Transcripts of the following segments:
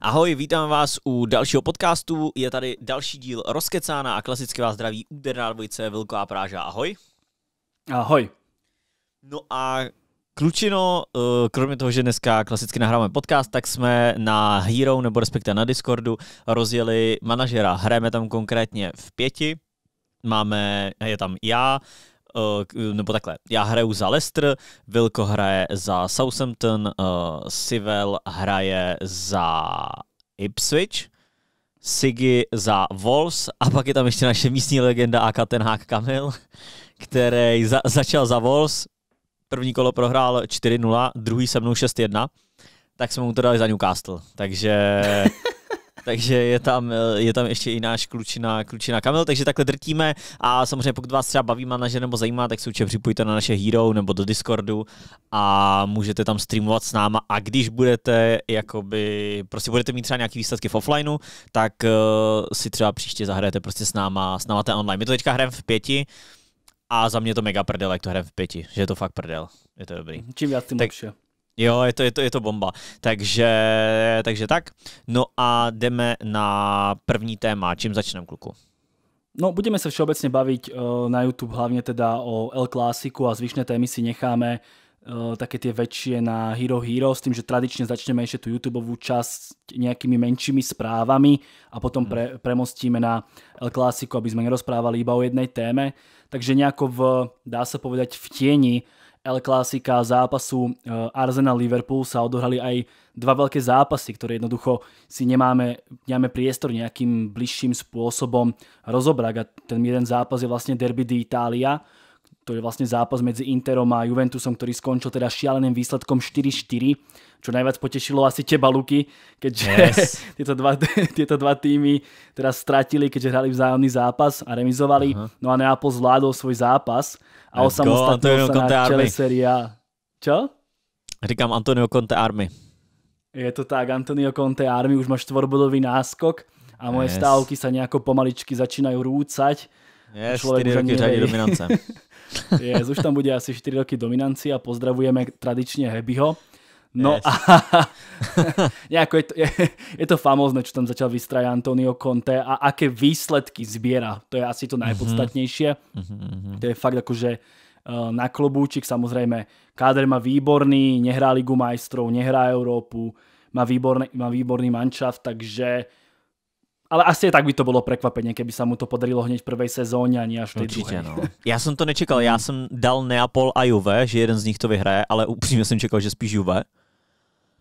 Ahoj, vítám vás u dalšího podcastu. Je tady další díl Rozkecána a klasicky vás zdraví úderná dvojice a Práža. Ahoj. Ahoj. No a Klučino, eh, kromě toho, že dneska klasicky nahráváme podcast, tak jsme na Hero nebo respektive na Discordu rozjeli manažera. Hrajeme tam konkrétně v pěti. Máme, je tam já, Eh, nebo takhle, já hraju za Leicester, Vilko hraje za Southampton, uh, eh, Sivel hraje za Ipswich, Sigi za Wolves a pak je tam ještě naše místní legenda AK ten Hák Kamil, který za, začal za Wolves, první kolo prohrál 4-0, druhý se mnou 6-1, tak jsme mu to dali za Newcastle. Takže takže je tam, eh, je tam ještě i náš klučina, klučina Kamil, takže takhle drtíme a samozřejmě pokud vás třeba baví manažer nebo zajímá, tak se určitě připojte na naše Hero nebo do Discordu a můžete tam streamovat s náma a když budete jakoby, prostě budete mít třeba nějaký výsledky v offlineu, tak uh, si třeba příště zahrajete prostě s náma, s náma ten online. My to teďka hrajeme v pěti, a za mě to mega prdel, jak to hrajeme v pěti, že je to fakt prdel. Je to dobrý. Čím víc, tím tak, lepší. Jo, je to, je to, je to bomba. Takže, takže tak. No a jdeme na první téma. Čím začneme, kluku? No, budeme se všeobecně bavit eh, na YouTube hlavně teda o El Clásiku a zvyšné témy si necháme eh, také ty větší na Hero Hero s tím, že tradičně začneme ještě tu YouTube část nějakými menšími správami a potom pre, mhm. premostíme na El Clásiku, aby jsme nerozprávali iba o jedné téme. Takže nejako v, dá se povedať, v tieni El Clásica zápasu eh, Arsenal-Liverpool sa odohrali aj dva veľké zápasy, ktoré jednoducho si nemáme, nemáme priestor nejakým bližším spôsobom rozobrať. A ten jeden zápas je vlastne derby di Italia, to je vlastne zápas medzi Interom a Juventusom, ktorý skončil teda šialeným výsledkom 4-4, čo najviac potešilo asi teba, Luky, keďže yes. tieto, dva, tieto dva týmy teraz stratili, keďže hrali vzájomný zápas a remizovali. -huh. No a Neapol zvládol svoj zápas a osamostatnil se na čele seriá. Čo? Říkám Antonio Conte Army. Je to tak, Antonio Conte Army už má štvorbodový náskok a moje yes. stávky sa nejako pomaličky začínajú rúcať. Yes, Člověk 4 roky řadí dominance. yes, už tam bude asi 4 roky dominanci a pozdravujeme tradičně Hebyho. No yes. a Nejako je, to, je, je to famózne, čo tam začal vystrajať Antonio Conte a aké výsledky zbiera. To je asi to mhm. najpodstatnejšie. Mm-hmm. To je fakt akože e, na klobúčik, samozrejme, káder má výborný, nehrá Ligu majstrov, nehrá Európu, má výborný, má výborný manšaft, takže ale asi tak by to bylo překvapení, keby se mu to podarilo hned v prvej sezóně ani až v té Určitě, no. Já jsem to nečekal, já jsem mhm. dal Neapol a Juve, že jeden z nich to vyhraje, ale upřímně jsem čekal, že spíš Juve.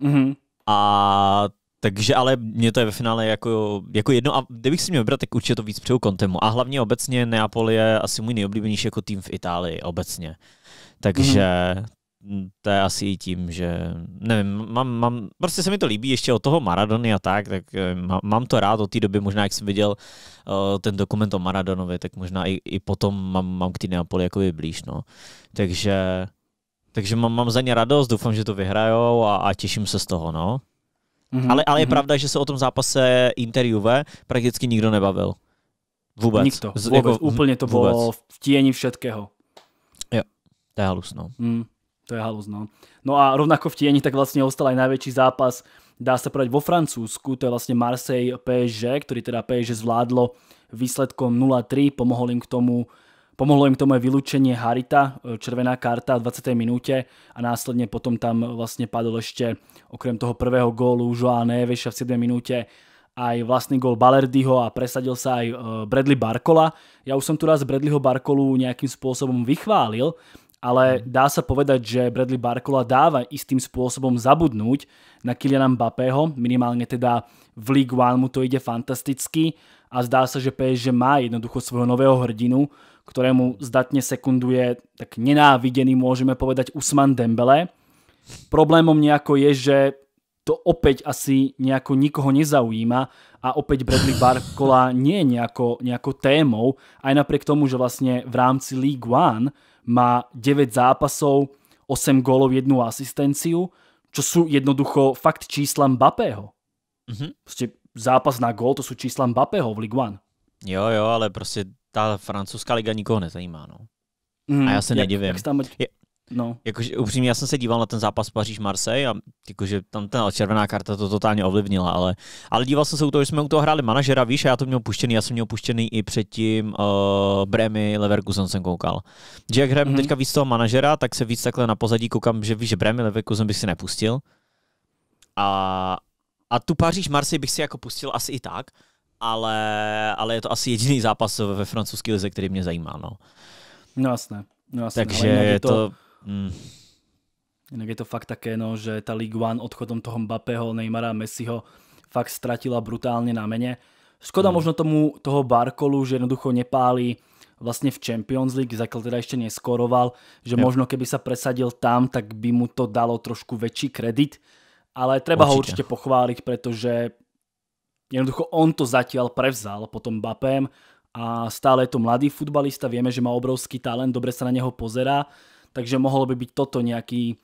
Mm-hmm. A takže ale mě to je ve finále jako, jako jedno a kdybych si měl vybrat, tak určitě to víc přeju kontemu. A hlavně obecně Neapol je asi můj nejoblíbenější jako tým v Itálii obecně. Takže mm. to je asi i tím, že nevím, mám, mám, prostě se mi to líbí ještě od toho Maradony a tak, tak eh, mám, mám to rád od té doby, možná jak jsem viděl uh, ten dokument o Maradonovi, tak možná i, i potom mám, mám k té Neapoli jako blíž, no. Takže takže mám, mám za ně radost, doufám, že to vyhrajou a, a těším se z toho, no. Mm-hmm. Ale, ale je mm-hmm. pravda, že se o tom zápase Interjuve prakticky nikdo nebavil. Vůbec. Nikto. Vůbec. Jako, Úplně to vůbec. bylo v tíjení všetkého. Jo, to je halus, no. Mm, to je halus, no. No a rovnako v tíjení tak vlastně ostal aj největší zápas, dá se povedať, vo Francúzsku, to je vlastně Marseille PSG, který teda PSG zvládlo výsledkom 0-3, pomohol jim k tomu Pomohlo im k tomu aj vylúčenie Harita, eh, červená karta v 20. minúte a následne potom tam vlastne padol ešte okrem toho prvého gólu Joao Neveša v 7. minúte aj vlastný gol Balerdyho a presadil sa aj eh, Bradley Barkola. Ja už som tu raz Bradleyho Barkolu nejakým spôsobom vychválil, ale mhm. dá sa povedať, že Bradley Barkola dáva istým spôsobom zabudnúť na Kyliana Mbappého, minimálne teda v League One mu to ide fantasticky a zdá sa, že PSG má jednoducho svojho nového hrdinu, ktorému zdatne sekunduje, tak nenávidený môžeme povedať Usman Dembele. Problémom nejako je, že to opäť asi nejako nikoho nezaujíma a opäť Bradley Barkola nie je nejako, nejako témou, aj napriek tomu, že vlastne v rámci League One má 9 zápasov, 8 gólov, 1 asistenciu, čo sú jednoducho fakt čísla Mbappého. Mm -hmm. zápas na gól, to sú čísla Mbappého v League One. Jo, jo, ale prostě ta francouzská liga nikoho nezajímá, no. Mm, a já se jak, nedivím. Jak tam... Je, no. Jakože upřímně, já jsem se díval na ten zápas Paříž-Marseille a jakože tam ta červená karta to totálně ovlivnila, ale, ale díval jsem se u toho, že jsme u toho hráli manažera, víš, a já to měl puštěný, já jsem měl puštěný i předtím uh, Bremy Leverkusen jsem koukal. Že jak hrajeme mm-hmm. teďka víc toho manažera, tak se víc takhle na pozadí koukám, že víš, že Bremy Leverkusen bych si nepustil. A, a tu Paříž Marseille bych si jako pustil asi i tak, ale, ale je to asi jediný zápas ve francouzské lize, který mě zajímá. No, no jasné. No jasné. No, Takže je to... to mm. Jinak je to fakt také, no, že ta League One odchodom toho Mbappého, Neymara, Messiho fakt stratila brutálně na mene. Škoda mm. možno tomu toho Barkolu, že jednoducho nepálí vlastně v Champions League, zakiaľ teda ještě neskoroval, že yep. možno keby sa presadil tam, tak by mu to dalo trošku väčší kredit. Ale treba určite. ho určitě pochválit, protože Jednoducho on to zatiaľ prevzal potom Bapem a stále je to mladý futbalista, vieme, že má obrovský talent, dobre sa na neho pozerá, takže mohlo by byť toto nejaký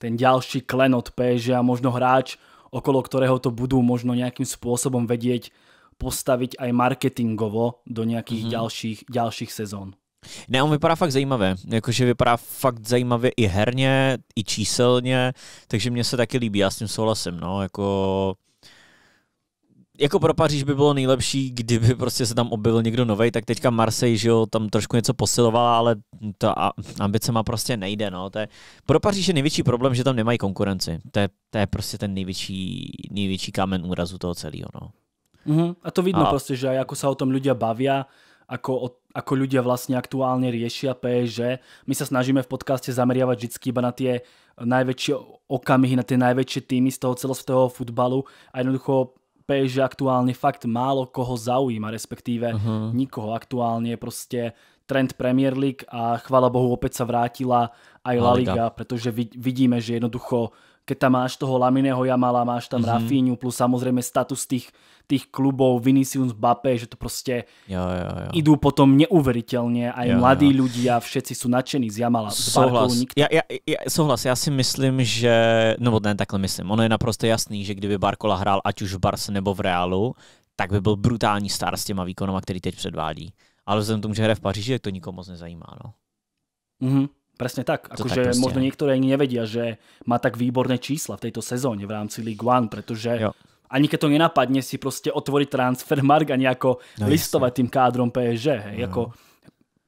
ten ďalší klenot PSG a možno hráč, okolo ktorého to budú možno nejakým spôsobom vedieť postavit aj marketingovo do nějakých mm-hmm. dalších, dalších sezon. Ne, on vypadá fakt zajímavě, jakože vypadá fakt zajímavě i herně, i číselně, takže mně se taky líbí, já s tím souhlasím, no, jako jako pro Paříž by bylo nejlepší, kdyby prostě se tam objevil někdo nový, tak teďka Marseille, že jo, tam trošku něco posilovala, ale ta ambice má prostě nejde, no. To je, pro Paříž je největší problém, že tam nemají konkurenci. To je, to je prostě ten největší, největší kámen úrazu toho celého, no. Mm-hmm. A to vidno a... prostě, že jako se o tom lidé baví, jako o, ako ľudia vlastne aktuálne riešia PSG. My sa snažíme v podcaste zameriavať vždy iba na tie najväčšie okamihy, na tie najväčšie týmy z toho celosvetového futbalu a jednoducho paje, že aktuálne fakt málo koho zaujíma, respektíve uh-huh. Mhm. nikoho. Aktuálne je proste trend Premier League a chvála Bohu opäť sa vrátila aj La Liga, Liga pretože vidíme, že jednoducho keď tam máš toho Laminého Jamala, máš tam mm-hmm. Rafíňu, plus samozřejmě status tých, tých klubov, Vinicius Bape, že to prostě jo, jo, jo. idú potom neuveriteľne, aj jo, mladí jo. ľudia, všetci sú nadšení z Jamala. Souhlas. Z nikto... Ja, ja, souhlas, já si myslím, že, no ne, takhle myslím, ono je naprosto jasný, že kdyby Barkola hrál ať už v Barse nebo v Realu, tak by byl brutální star s těma výkonama, který teď předvádí. Ale vzhledem k tomu, že hraje v Paříži, tak to nikomu moc nezajímá. No. Mm-hmm. Presne tak. Akože tak prostě možno niektorí ani nevedia, že má tak výborné čísla v tejto sezóne v rámci League One, pretože jo. ani keď to nenapadne si proste otvoriť transfer mark a nejako no, listovať jasne. tým kádrom PSG. Hej, ako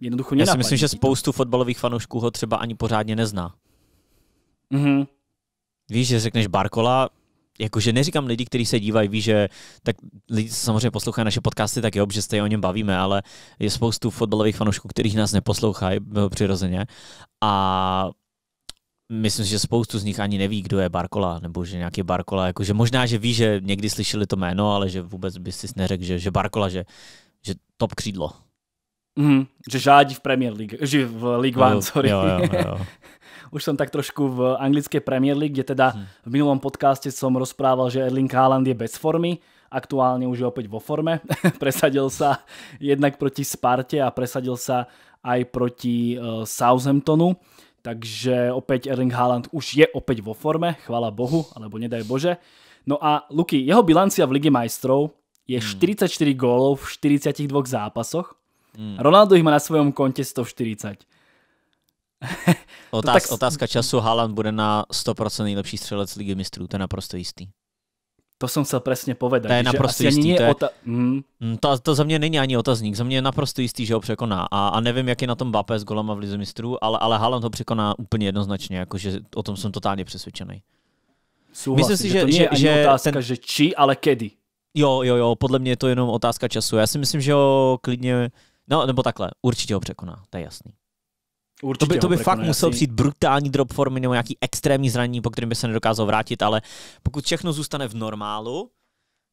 jednoducho nenapadne. Ja si myslím, že spoustu fotbalových fanoušků ho třeba ani pořádně nezná. -hmm. Víš, že řekneš Barkola, jakože neříkám lidi, kteří se dívají, ví, že tak lidi samozřejmě poslouchají naše podcasty, tak jo, že se o něm bavíme, ale je spoustu fotbalových fanoušků, kterých nás neposlouchají eh, přirozeně. A myslím že spoustu z nich ani neví, kdo je Barkola, nebo že nějaký Barkola, jakože možná, že ví, že někdy slyšeli to jméno, ale že vůbec by si neřekl, že, že Barkola, že, že top křídlo. Mm, že žádí v Premier League, že v League no, One, no, sorry. Jo, jo, jo. už som tak trošku v anglické Premier League, kde teda hmm. v minulom podcaste som rozprával, že Erling Haaland je bez formy, aktuálne už je opäť vo forme, presadil sa jednak proti Sparte a presadil sa aj proti eh, Southamptonu. Takže opäť Erling Haaland už je opäť vo forme, chvála Bohu, alebo nedaj Bože. No a Luky, jeho bilancia v Lige majstrov je 44 hmm. gólov v 42 zápasoch. Hmm. Ronaldo ich má na svojom konte 140. Otáz, no no tak... Otázka času, Haaland bude na 100% nejlepší střelec ligy mistrů, to je naprosto jistý. To jsem chcel přesně povedat. To je naprosto jistý. Nie to, je, ota- mhm. mm. to, to za mě není ani otazník. Za mě je naprosto jistý, že ho překoná. A, a nevím, jak je na tom Bape s golama v Lize mistrů, ale, ale Haaland ho překoná úplně jednoznačně. Jakože o tom jsem totálně přesvědčený. Souhlasím, Myslím si, že, že to že, není že otázka, ten... že či, ale kedy. Jo, jo, jo, podle mě je to jenom otázka času. Já si myslím, že ho klidně, no nebo takhle, určitě ho překoná, to je jasný. Určitě to by, to no, by fakt musel přijít brutální drop formy nebo nějaký extrémní zranění, po kterém by se nedokázal vrátit, ale pokud všechno zůstane v normálu,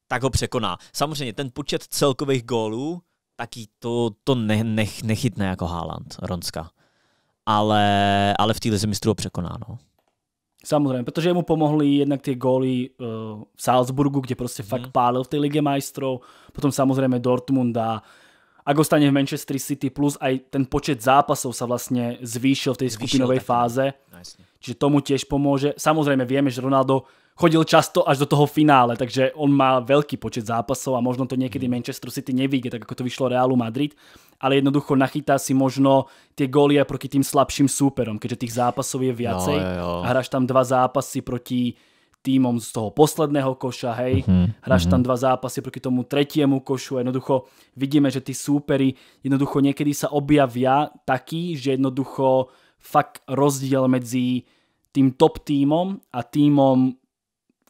tak ho překoná. Samozřejmě ten počet celkových gólů, taky to, to ne, nech, nechytne jako Haaland, Ronska. Ale, ale v týle lize ho překoná, no. Samozřejmě, protože mu pomohli jednak ty góly uh, v Salzburgu, kde prostě hmm. fakt mhm. pálil v té Ligě majstrov, potom samozřejmě Dortmund a ak ostane v Manchester City plus aj ten počet zápasov sa vlastne zvýšil v tej zvýšil, skupinovej tak. No. fáze. Čiže tomu tiež pomôže. Samozrejme vieme, že Ronaldo chodil často až do toho finále, takže on má veľký počet zápasov a možno to niekedy mm. Manchester City nevíde, tak ako to vyšlo Realu Madrid, ale jednoducho nachytá si možno tie góly aj proti tým slabším súperom, keďže tých zápasov je no, viacej no, a hráš tam dva zápasy proti týmom z toho posledného koša, hej, mm-hmm. hráš tam mhm. dva zápasy proti tomu tretiemu košu, jednoducho vidíme, že tí súperi jednoducho niekedy sa objavia taký, že jednoducho fakt rozdiel medzi tým top týmom a týmom,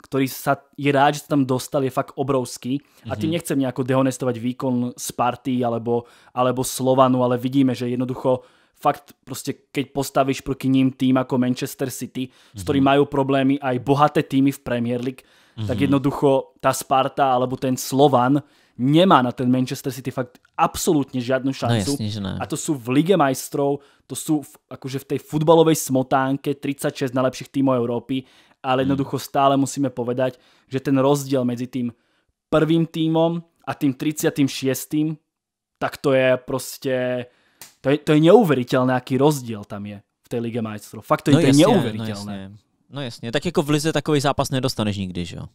ktorý sa je rád, že sa tam dostal, je fakt obrovský. A tým mhm. nechcem nejako dehonestovať výkon Sparty alebo, alebo Slovanu, ale vidíme, že jednoducho fakt proste, keď postavíš proti ním tým ako Manchester City, mm-hmm. s ktorým mhm. majú problémy aj bohaté týmy v Premier League, mm-hmm. tak mhm. jednoducho tá Sparta alebo ten Slovan nemá na ten Manchester City fakt absolútne žiadnu no šancu. No, jasne, A to sú v Lige majstrov, to sú v, akože v tej futbalovej smotánke 36 najlepších týmov Európy, ale mhm. jednoducho stále musíme povedať, že ten rozdiel medzi tým prvým týmom a tým 36. tak to je proste to je, to je neuveriteľné, aký rozdiel tam je v té Lige majstrov. Fakt to, no je, to je neuveriteľné. No jasně. no jasně, tak jako v Lize takový zápas nedostaneš nikdy, že jo?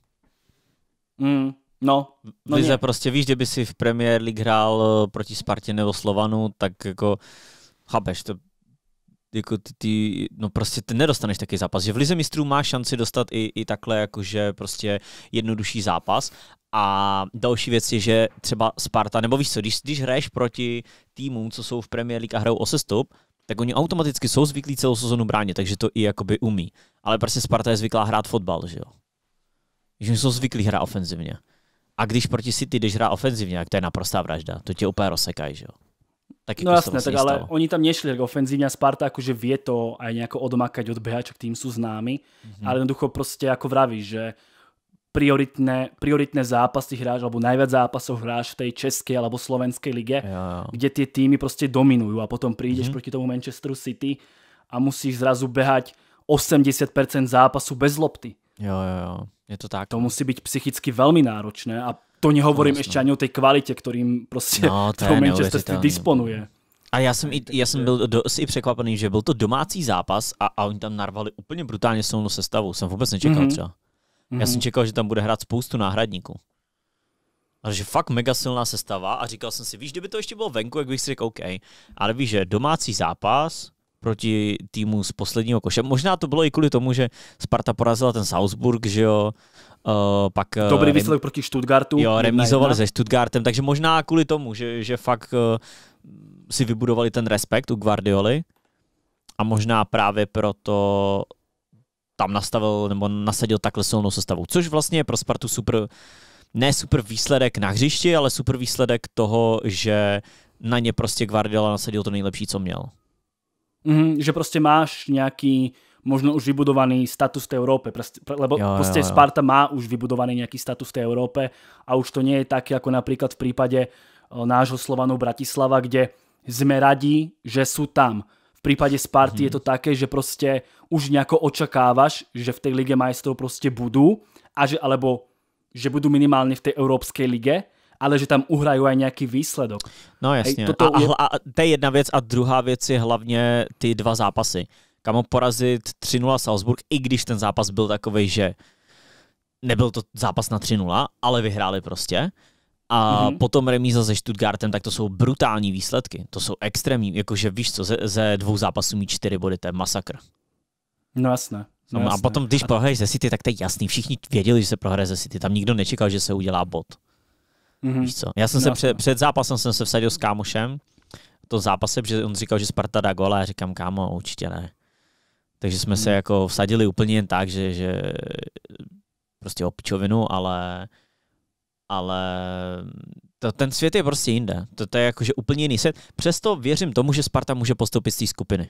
Mm, no. no Lize nie. prostě, víš, kdyby si v Premier League hrál eh, proti Spartě nebo Slovanu, tak jako chápeš, to jako ty, ty, no prostě ty nedostaneš taky zápas, že v Lize mistrů máš šanci dostat i, i takhle jakože prostě jednodušší zápas a další věc je, že třeba Sparta, nebo víš co, když, když hraješ proti týmům, co jsou v Premier League a hrajou o sestup, tak oni automaticky jsou zvyklí celou sezonu bránit, takže to i jakoby umí. Ale prostě Sparta je zvyklá hrát fotbal, že jo? Že jsou zvyklí hrát ofenzivně. A když proti City jdeš hrát ofenzivně, tak to je naprostá vražda. To tě úplně rozsekají, že jo? Taky no jasné, vlastně tak ale oni tam nešli, tak ofenzívna Sparta akože vie to aj nejako odmakať od behačok, tým sú známi, mm-hmm. ale jednoducho proste ako vravíš, že prioritné, prioritné zápasy hráš, alebo najviac zápasov hráš v tej českej alebo slovenskej lige, jo, jo. kde tie týmy proste dominujú a potom prídeš mm-hmm. proti tomu Manchesteru City a musíš zrazu behať 80% zápasu bez lopty. Jo, jo, jo. Je to tak. To musí byť psychicky veľmi náročné a to nehovorím no, ešte ani o tej kvalite, ktorým proste no, to Manchester City disponuje. A já jsem, i, já jsem byl do, i překvapený, že byl to domácí zápas a, a oni tam narvali úplně brutálně silnou sestavu. Jsem vůbec nečekal mm-hmm. třeba. Já jsem mhm. čekal, že tam bude hrát spoustu náhradníků. Ale že fakt mega silná sestava a říkal jsem si, víš, kdyby to ještě bylo venku, jak bych si řekl OK. Ale víš, že domácí zápas proti týmu z posledního koše. Možná to bylo i kvůli tomu, že Sparta porazila ten Salzburg, že jo, Eh, pak, Dobrý eh, výsledek rem... proti Stuttgartu. Jo, remizovali se Stuttgartem, takže možná kvůli tomu, že, že fakt uh, si vybudovali ten respekt u Guardioli a možná právě proto tam nastavil nebo nasadil takhle silnou sestavu, což vlastně je pro Spartu super, ne super výsledek na hřišti, ale super výsledek toho, že na ně prostě Guardiola nasadil to nejlepší, co měl. Mm, že prostě máš nějaký možno už vybudovaný status v tej Európe, lebo jo, proste jo, prostě jo. Sparta má už vybudovaný nejaký status v tej Európe a už to nie je také ako napríklad v prípade eh, nášho Slovanu Bratislava, kde sme radi, že sú tam. V prípade Sparty mm -hmm. je mhm. to také, že proste už nejako očakávaš, že v tej Lige majstrov proste budú a že, alebo že budú minimálne v tej Európskej lige, ale že tam uhrajú aj nějaký výsledok. No jasně. Hej, toto a, je... a, a to je jedna věc a druhá věc je hlavně ty dva zápasy kamo porazit 3-0 Salzburg, i když ten zápas byl takový, že nebyl to zápas na 3-0, ale vyhráli prostě. A mm-hmm. potom remíza se Stuttgartem, tak to jsou brutální výsledky. To jsou extrémní, jakože víš co, ze, ze dvou zápasů mít čtyři body, to je masakr. No jasné. No, no jasné. a potom, když prohraješ ze City, tak to je jasný. Všichni věděli, že se prohraje ze City. Tam nikdo nečekal, že se udělá bod. Mm-hmm. Víš co? Já jsem no, se před, před zápasem jsem se vsadil s kámošem, to zápase, že on říkal, že Sparta dá gola, já říkám, kámo, určitě ne. Takže jsme se hmm. jako vsadili úplně jen tak, že, že prostě o pičovinu, ale, ale to, ten svět je prostě jinde. To, to je jakože úplně jiný svět. Přesto věřím tomu, že Sparta může postoupit z té skupiny.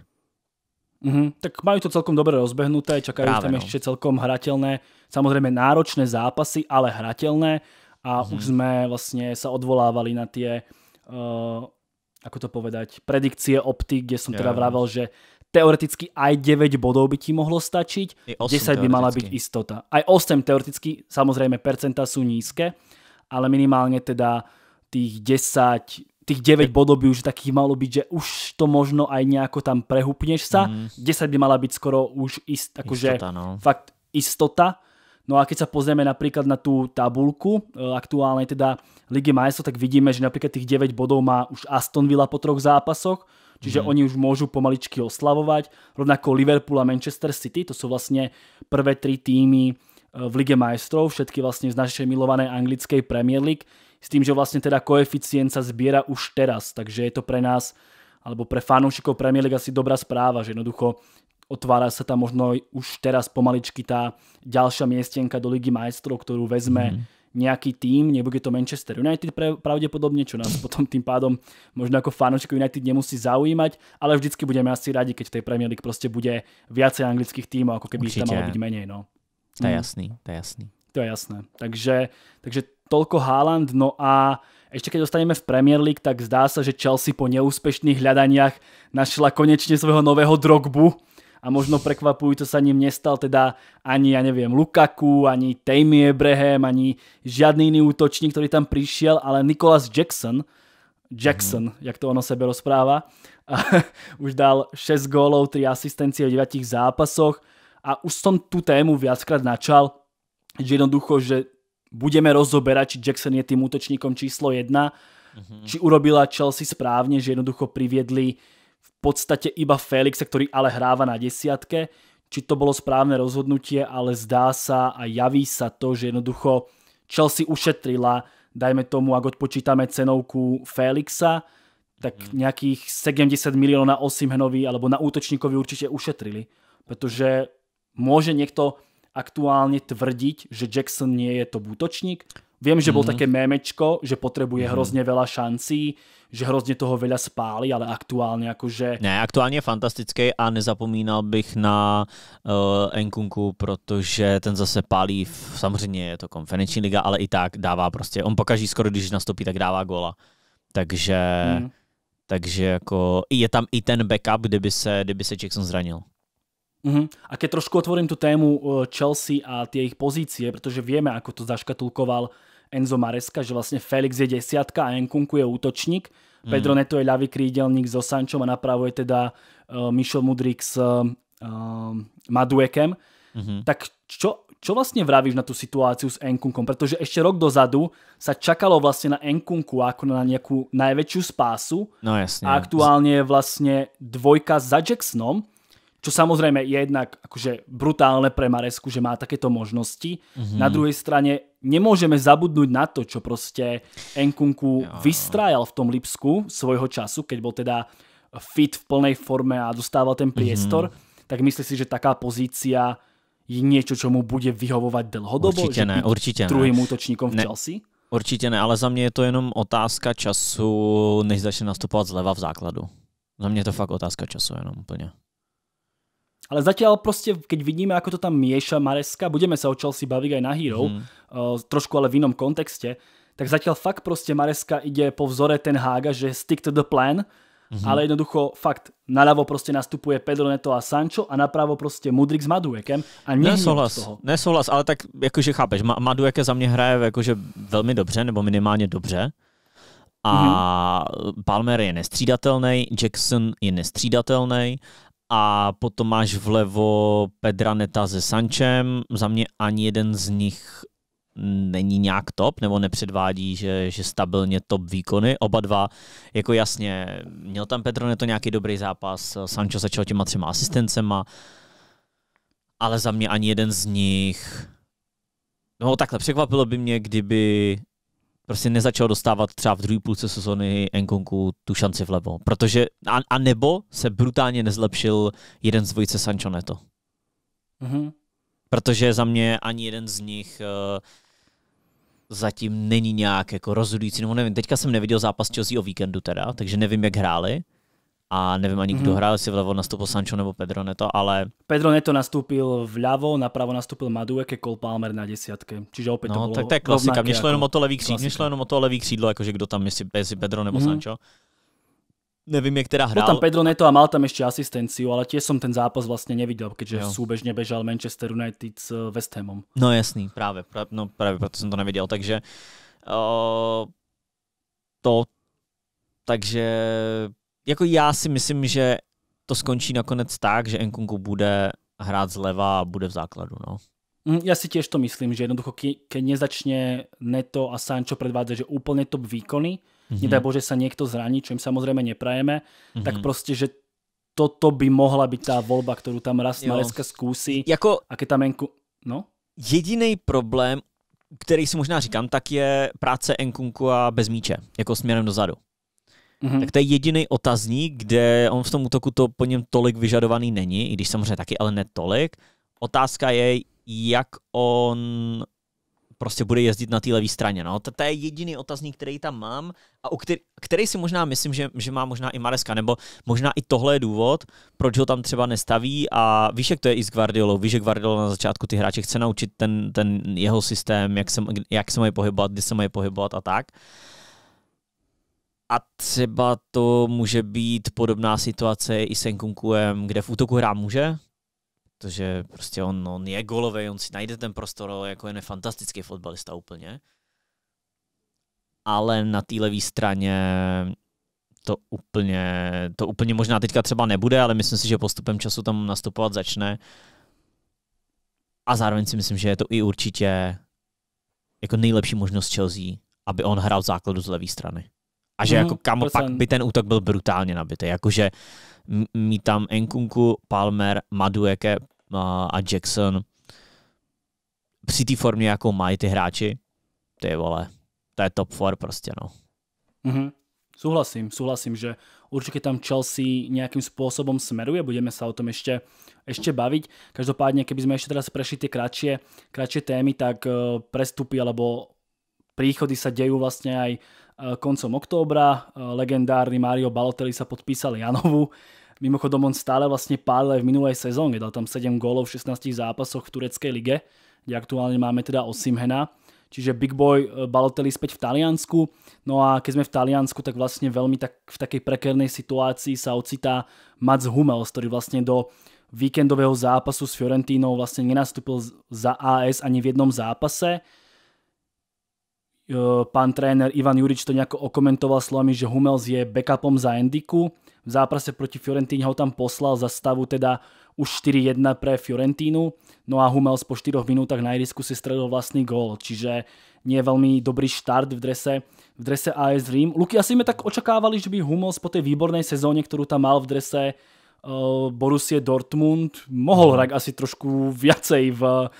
Mm-hmm. Tak mají to celkom dobře rozbehnuté, čekají tam no. ešte celkom hratelné, samozřejmě náročné zápasy, ale hratelné a mm-hmm. už jsme vlastně sa odvolávali na ty, uh, eh, ako to povedať, predikcie opty, kde jsem teda vravel, že teoreticky aj 9 bodov by ti mohlo stačiť, 10 by mala byť istota. Aj 8 teoreticky, samozrejme percenta sú nízke, ale minimálne teda tých 10, tých 9 bodov by už takých malo byť, že už to možno aj nejako tam prehupneš sa. Mm. 10 by mala byť skoro už ist, akože istota, no. fakt istota. No a keď sa pozrieme napríklad na tú tabulku e, aktuálnej teda Ligy majstrov, tak vidíme, že napríklad tých 9 bodov má už Aston Villa po troch zápasoch, Čiže mm. oni už môžu pomaličky oslavovať. Rovnako Liverpool a Manchester City, to sú vlastne prvé tri týmy eh, v Lige majstrov, všetky vlastne z našej milovanej anglickej Premier League, s tým, že vlastne teda koeficient sa zbiera už teraz, takže je to pre nás alebo pre fanúšikov Premier League asi dobrá správa, že jednoducho otvára sa tam možno už teraz pomaličky tá ďalšia miestenka do Ligy majstrov, ktorú vezme mm nějaký tým, nebude to Manchester United pravdepodobne, čo nás potom tým pádom možno ako fanočku United nemusí zaujímať, ale vždycky budeme asi rádi, keď v tej Premier League prostě bude viacej anglických týmov, ako keby Určite. ich tam malo byť menej. No. To je hmm. jasný, to je jasný. To je jasné. Takže, takže toľko Haaland, no a ešte keď dostaneme v Premier League, tak zdá sa, že Chelsea po neúspešných hľadaniach našla konečne svojho nového drogbu a možno prekvapujúco sa ním nestal teda ani, ja neviem, Lukaku, ani Tammy Abraham, ani žiadny iný útočník, ktorý tam prišiel, ale Nicholas Jackson, Jackson, mm. jak to ono sebe rozpráva, už dal 6 gólov, 3 asistencie v 9 zápasoch a už som tú tému viackrát načal, že jednoducho, že budeme rozoberať, či Jackson je tým útočníkom číslo 1, mm -hmm. či urobila Chelsea správne, že jednoducho priviedli uh, v podstate iba Felixa, ktorý ale hráva na desiatke. Či to bolo správne rozhodnutie, ale zdá sa a javí sa to, že jednoducho Chelsea ušetrila, dajme tomu, ak odpočítame cenovku Felixa, tak mhm. nejakých 70 miliónov na Osimhenovi alebo na útočníkovi určite ušetrili. Pretože môže niekto aktuálne tvrdiť, že Jackson nie je to útočník? Viem, že bol mm-hmm. také mémečko, že potrebuje mm-hmm. hrozně veľa šancí, že hrozně toho veľa spálí, ale aktuálně jakože... Ne, aktuálně je fantastický a nezapomínal bych na uh, eh, Enkunku, protože ten zase pálí, v, samozřejmě je to konferenční liga, ale i tak dává prostě, on pokaží skoro, když nastoupí, tak dává gola. Takže, mm. takže jako je tam i ten backup, kdyby se, kdyby se Jackson zranil. Uhum. A keď trošku otvorím tu tému eh, Chelsea a tie ich pozície, pretože vieme, ako to zaškatulkoval Enzo Mareska, že vlastne Felix je desiatka a Nkunku je útočník. Mm. Pedro mhm. Neto je ľavý krídelník so Sančom a napravo je teda uh, eh, Michel Mudrik s uh, Maduekem. Mm-hmm. Tak čo, čo vlastne vravíš na tú situáciu s Enkunkom? Pretože ešte rok dozadu sa čakalo vlastne na Enkunku ako na nejakú najväčšiu spásu. No jasne. A aktuálne je vlastne dvojka za Jacksonom. Čo samozrejme je jednak akože brutálne pre Maresku, že má takéto možnosti. Mm-hmm. Na druhej strane nemôžeme zabudnúť na to, čo proste Enkunku jo. vystrájal v tom Lipsku svojho času, keď bol teda fit v plnej forme a dostával ten priestor. Mm-hmm. Tak myslím si, že taká pozícia je niečo, čo mu bude vyhovovať dlhodobo? Určite ne, určite druhým ne. útočníkom v ne. Chelsea? Určitě ne, ale za mě je to jenom otázka času, než začne nastupovat zleva v základu. Za mě je to fakt otázka času jenom úplně. Ale zatiaľ proste, keď vidíme, ako to tam mieša Mareska, budeme sa o Chelsea baviť aj na Hero, mm. uh, trošku ale v inom kontexte, tak zatiaľ fakt proste Mareska ide po vzore ten Hága, že stick to the plan, Mm-hmm. Ale jednoducho fakt, naľavo proste nastupuje Pedro Neto a Sancho a napravo proste Mudrik s Maduekem a nesouhlas, toho. nesouhlas, ale tak jakože chápeš, Madueke za mě hraje jakože velmi dobře, nebo minimálně dobře. A mm-hmm. Palmer je nestřídatelný, Jackson je nestřídatelný a potom máš vlevo Pedra Neta se Sančem. Za mě ani jeden z nich není nějak top, nebo nepředvádí, že, že stabilně top výkony. Oba dva, jako jasně, měl tam Pedro Neto nějaký dobrý zápas, Sancho začal těma třema asistencema, ale za mě ani jeden z nich... No takhle, překvapilo by mě, kdyby prostě nezačal dostávat třeba v druhé půlce sezony Enkonku tu šanci vlevo. Protože, a, a nebo se brutálně nezlepšil jeden z dvojice Sancho Neto. Mm-hmm. Protože za mě ani jeden z nich uh, zatím není nějak jako rozhodující, nebo nevím, teďka jsem neviděl zápas Chelsea o víkendu teda, takže nevím, jak hráli, a nevím, ani, kdo mm hrál, jestli vlevo nastoupil Sancho nebo Pedro Neto, ale... Pedro Neto nastoupil vlevo, napravo nastoupil Madueke, Cole Palmer na desiatke. Čiže opět no, to bylo tak to je klasika. mě šlo jako jenom o to levý křídlo, nešlo jenom o to levý křídlo, jakože kdo tam, jestli, jestli Pedro nebo mm Sancho. Nevím, jak teda hrál. Byl tam Pedro Neto a mal tam ještě asistenciu, ale tě jsem ten zápas vlastně neviděl, keďže jo. súbežne bežal Manchester United s eh, West Hamom. No jasný, právě, právě, no, právě proto jsem to neviděl, takže uh, to, takže jako já si myslím, že to skončí nakonec tak, že Nkunku bude hrát zleva a bude v základu. No. Mm, já si tiež to myslím, že jednoducho, keď nezačne Neto a Sancho predvádzať, že úplne top výkony, mm-hmm. nedaj Bože sa niekto zraní, čo im samozrejme neprajeme, mm-hmm. tak prostě že toto by mohla byť tá voľba, ktorú tam raz Mareska skúsi. Jako... A keď tam Enku... No? Jediný problém, který si možná říkám, tak je práce Enkunku a bez míče, jako směrem dozadu mm-hmm. tak to je jediný otazník, kde on v tom útoku to po něm tolik vyžadovaný není, i když samozřejmě taky, ale netolik. Otázka je, jak on prostě bude jezdit na té levé straně. No. To, to je jediný otazník, který tam mám a u který, který si možná myslím, že, že má možná i Mareska, nebo možná i tohle je důvod, proč ho tam třeba nestaví a víš, jak to je i s Guardiolou. Víš, že Guardiola na začátku ty hráče chce naučit ten, ten jeho systém, jak se, jak se mají pohybovat, kdy se mají pohybovat a tak. Uh, a třeba to může být podobná situace i s Nkunkuem, kde v útoku hrá může, protože prostě on, on je golový, on si najde ten prostor, jako je fantastický fotbalista úplně. Ale na té levé straně to úplně, to úplně možná teďka třeba nebude, ale myslím si, že postupem času tam nastupovat začne. A zároveň si myslím, že je to i určitě jako nejlepší možnost Chelsea, aby on hrál v základu z levé strany. A že mhm, jako kam pak by ten útok byl brutálně nabitý. Jakože mít tam Enkunku, Palmer, Madueke a Jackson při té formě, jakou mají ty hráči, ty vole, to je top 4 prostě, no. Mm-hmm. Súhlasím, súhlasím, že určitě tam Chelsea nějakým způsobem smeruje, budeme se o tom ještě ešte baviť. Každopádne, keby sme ešte teraz prešli tie kratšie, kratšie témy, tak eh, prestupy alebo príchody sa dejú vlastne aj Eh, koncom októbra. Eh, legendárny Mario Balotelli sa podpísal Janovu. Mimochodom on stále vlastne pálil aj v minulej sezóne. Dal tam 7 gólov v 16 zápasoch v tureckej lige, kde aktuálne máme teda Osimhena. Čiže Big Boy eh, Balotelli späť v Taliansku. No a keď sme v Taliansku, tak vlastne veľmi tak, v takej prekernej situácii sa ocitá Mats Hummels, ktorý vlastne do víkendového zápasu s Fiorentínou vlastne nenastúpil za AS ani v jednom zápase Eh, pán tréner Ivan Jurič to nejako okomentoval slovami, že Hummels je backupom za Endiku. V zápase proti Fiorentíne ho tam poslal za stavu teda už 4-1 pre Fiorentínu. No a Hummels po 4 minútach na irisku si stredol vlastný gól, čiže nie je veľmi dobrý štart v drese, v drese AS Rím. Luky, asi sme tak očakávali, že by Hummels po tej výbornej sezóne, ktorú tam mal v drese eh, Borussia Dortmund, mohol hrať asi trošku viacej v,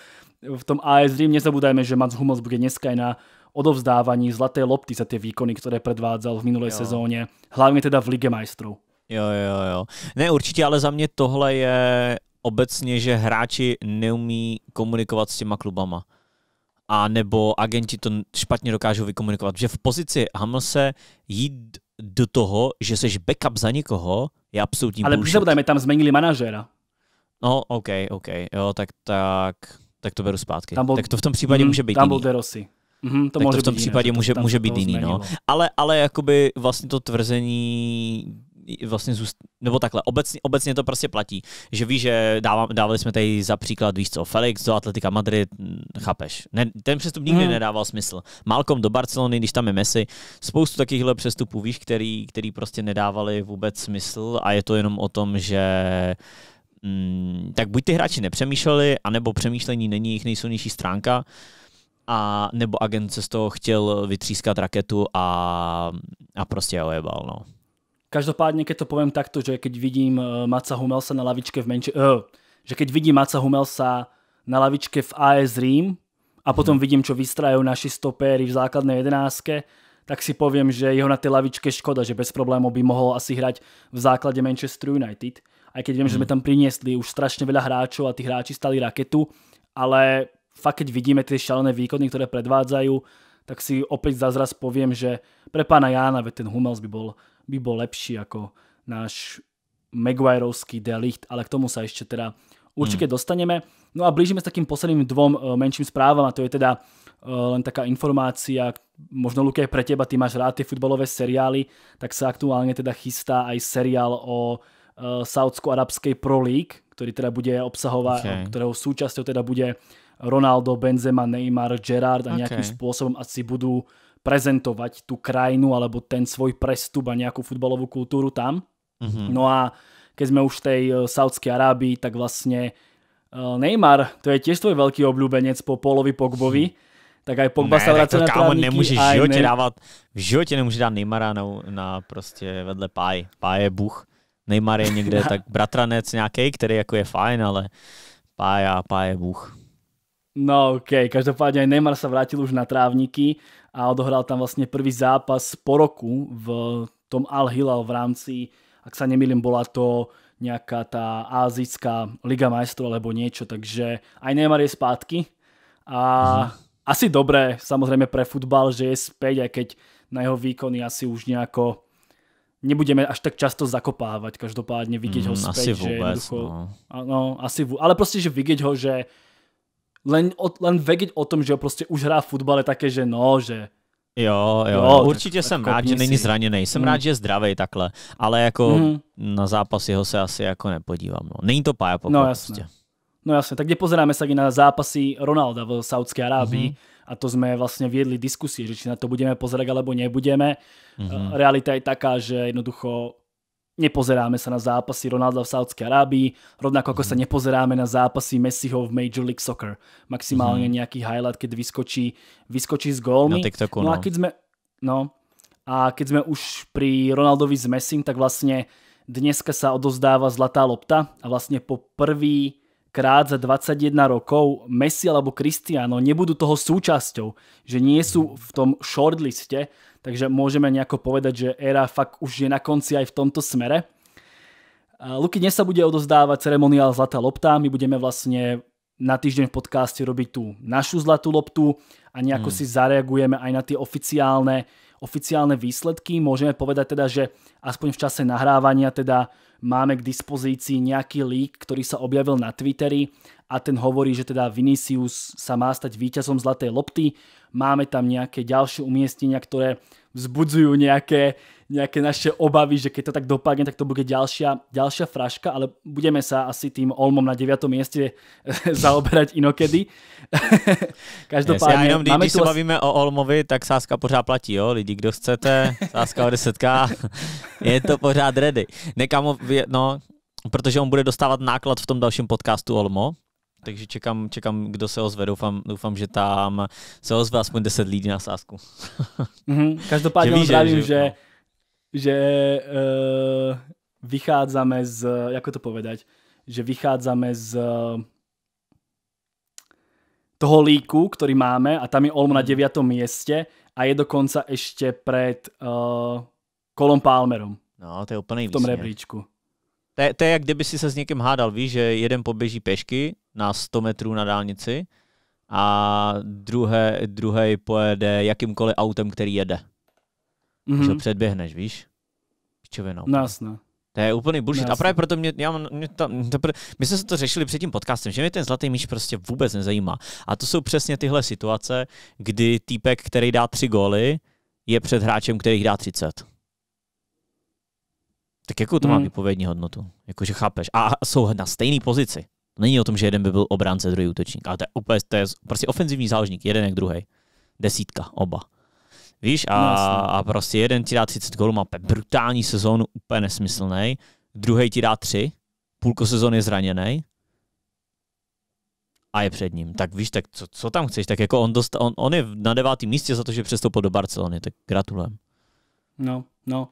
v tom AS Rím. Nezabúdajme, že Mats Hummels bude dneska aj na odovzdávaní zlaté lopty za tie výkony, ktoré predvádzal v minulé jo. sezóně, hlavně teda v Lige majstrů. Jo, jo, jo. Ne, určitě, ale za mě tohle je obecně, že hráči neumí komunikovat s těma klubama. A nebo agenti to špatně dokážou vykomunikovat. Že v pozici Hamlse jít do toho, že seš backup za někoho, je absolutní Ale přizabudajme, tam změnili manažera. No, OK, OK, jo, tak, tak, tak to beru zpátky. Tam bol, tak to v tom případě mm, může být Tam byl Rossi. Mm-hmm, to tak to v tom být případě jiné, může, může být jiný. No. Ale, ale jakoby vlastně to tvrzení vlastně zůst... nebo takhle, obecně, obecně to prostě platí, že víš, že dává, dávali jsme tady za příklad, víš co, Felix do Atletika Madrid, mm, chápeš, ne, ten přestup nikdy mm. nedával smysl. Malcolm do Barcelony, když tam je Messi, spoustu takovýchhle přestupů, víš, který, který prostě nedávali vůbec smysl a je to jenom o tom, že mm, tak buď ty hráči nepřemýšleli, anebo přemýšlení není jejich nejsilnější stránka, uh, a nebo agent se z toho chtěl vytřískat raketu a, a prostě ho jebal, no. Každopádně, když to povím takto, že když vidím eh, Maca Humelsa na lavičke v Manche- uh, že když vidím Maca Humelsa na lavičke v AS Rím a potom hmm. vidím, co vystrajou naši stopéry v základné jedenáctce, tak si povím, že jeho na ty lavičke škoda, že bez problému by mohl asi hrát v základě Manchester United. Mhm. A když vím, hmm. že jsme tam přinesli už strašně veľa hráčů a ty hráči stali raketu, ale fakt keď vidíme tie šalené výkony, ktoré predvádzajú, tak si opäť zazraz poviem, že pre pána Jána, ten Hummels by bol, by bol lepší ako náš Maguireovský delicht, ale k tomu sa ešte teda určite hmm. dostaneme. No a blížime sa takým posledným dvom e, menším správam a to je teda e, len taká informácia, možno Luke pre teba, ty máš rád tie futbalové seriály, tak sa aktuálne teda chystá aj seriál o e, Saudsko-arabskej Pro League, ktorý teda bude obsahovať, okay. ktorého súčasťou teda bude Ronaldo, Benzema, Neymar, Gerard a nejakým okay. spôsobom asi budú prezentovať tú krajinu alebo ten svoj prestup a nejakú futbalovú kultúru tam. Mm-hmm. No a keď sme už v tej eh, Saudskej Arábii, tak vlastne eh, Neymar, to je tiež tvoj veľký obľúbenec po Polovi Pogbovi, tak aj Pogba ne, sa vracia na kámo, Nemôžeš v živote ne... dávat, v živote nemůže dávať Neymara na, na prostě vedle Páj. Páj je buch. Neymar je někde tak bratranec nějaký, který jako je fajn, ale Pája, Páj je buch. No ok, každopádně Neymar sa vrátil už na trávniky a odohral tam vlastně prvý zápas po roku v tom Al Hilal v rámci, ak sa nemýlim, bola to nějaká ta azijská Liga majstrov alebo niečo, takže aj Neymar je zpátky a mhm. asi dobré samozřejmě pre futbal, že je späť, aj keď na jeho výkony asi už nejako nebudeme až tak často zakopávať, každopádně vidieť mm, ho späť, asi vôbec, že jednoducho, no. Ano, asi, ale prostě, že vidieť ho, že len, len vedieť o tom, že prostě už hrá v futbale také, že no, že Jo, jo, jo, určitě tak, jsem tak rád, že není zraněný. Jsem mm. rád, že je zdravý takhle, ale jako mm. na zápas jeho se asi jako nepodívám. No. Není to pája pokud, No jasně. Prostě. No jasně. tak pozeráme se na zápasy Ronalda v Saudské Arábii mm-hmm. a to jsme vlastně viedli diskusie, že či na to budeme pozerať alebo nebudeme. Mm-hmm. Realita je taká, že jednoducho nepozeráme sa na zápasy Ronalda v Saudskej Arábii, rovnako ako mm. sa nepozeráme na zápasy Messiho v Major League Soccer. Maximálne mm. nejaký highlight, keď vyskočí, vyskočí s gólmi. Na TikToku, no. No. no. A keď sme, no, a keď sme už pri Ronaldovi s Messim, tak vlastne dneska sa odozdáva zlatá lopta a vlastne po prvý krát za 21 rokov Messi alebo Cristiano nebudú toho súčasťou, že nie sú v tom shortliste, takže môžeme nejako povedať, že éra fakt už je na konci aj v tomto smere. Luky, dnes sa bude odozdávať ceremoniál Zlatá lopta, my budeme vlastne na týždeň v podcaste robiť tú našu Zlatú loptu a nejako hmm. si zareagujeme aj na tie oficiálne, oficiálne výsledky. Môžeme povedať teda, že aspoň v čase nahrávania teda máme k dispozícii nejaký lík, ktorý sa objavil na Twitteri a ten hovorí, že teda Vinicius sa má stať víťazom Zlatej lopty. Máme tam nejaké ďalšie umiestnenia, ktoré vzbudzujú nejaké nejaké naše obavy, že keď to tak dopadne, tak to bude ďalšia, ďalšia fraška, ale budeme sa asi tým Olmom na 9. mieste zaoberať inokedy. Každopádně Yes, jenom, máme když tu... se bavíme o Olmovi, tak sázka pořád platí, jo, lidi, kdo chcete, sázka o 10k, je to pořád ready. Nekamo, no, protože on bude dostávat náklad v tom dalším podcastu Olmo, takže čekám, čekám, kdo se ozve. Doufám, doufám, že tam se ozve aspoň 10 lidí na sázku. Mm-hmm. Každopádně že, ví, že, že, že no že uh, vychádzame z, ako to povedať, že vychádzame z eh, toho líku, ktorý máme a tam je Olmo na 9. Mhm. mieste a je dokonca ešte pred uh, eh, Kolom Palmerom. No, to je úplný V tom výsměr. rebríčku. To je, to je jak kdyby si se s někým hádal, víš, že jeden poběží pešky na 100 metrů na dálnici a druhé, druhý pojede jakýmkoliv autem, který jede mm-hmm. že ho mhm. předběhneš, víš? Pičovina. No. no jasné. To je úplný bullshit. No, jasné. a právě proto mě, já, mě to pr- my jsme se to řešili před tím podcastem, že mě ten zlatý míč prostě vůbec nezajímá. A to jsou přesně tyhle situace, kdy týpek, který dá tři góly, je před hráčem, který dá 30. Tak jakou to má mm. výpovědní hodnotu? Jakože chápeš. A jsou na stejné pozici. není o tom, že jeden by byl obránce, druhý útočník. Ale to je, úplně, to je prostě ofenzivní záložník, jeden jak druhý. Desítka, oba. Víš, a, no, a prostě jeden ti dá 30 gólů, má brutální sezónu, úplně nesmyslný. Druhý ti dá 3, půlko sezóny je zraněný a je před ním. Tak víš, tak co, co tam chceš? Tak jako on, dost, on, on je na devátém místě za to, že přestoupil do Barcelony, tak gratulujem. No, no,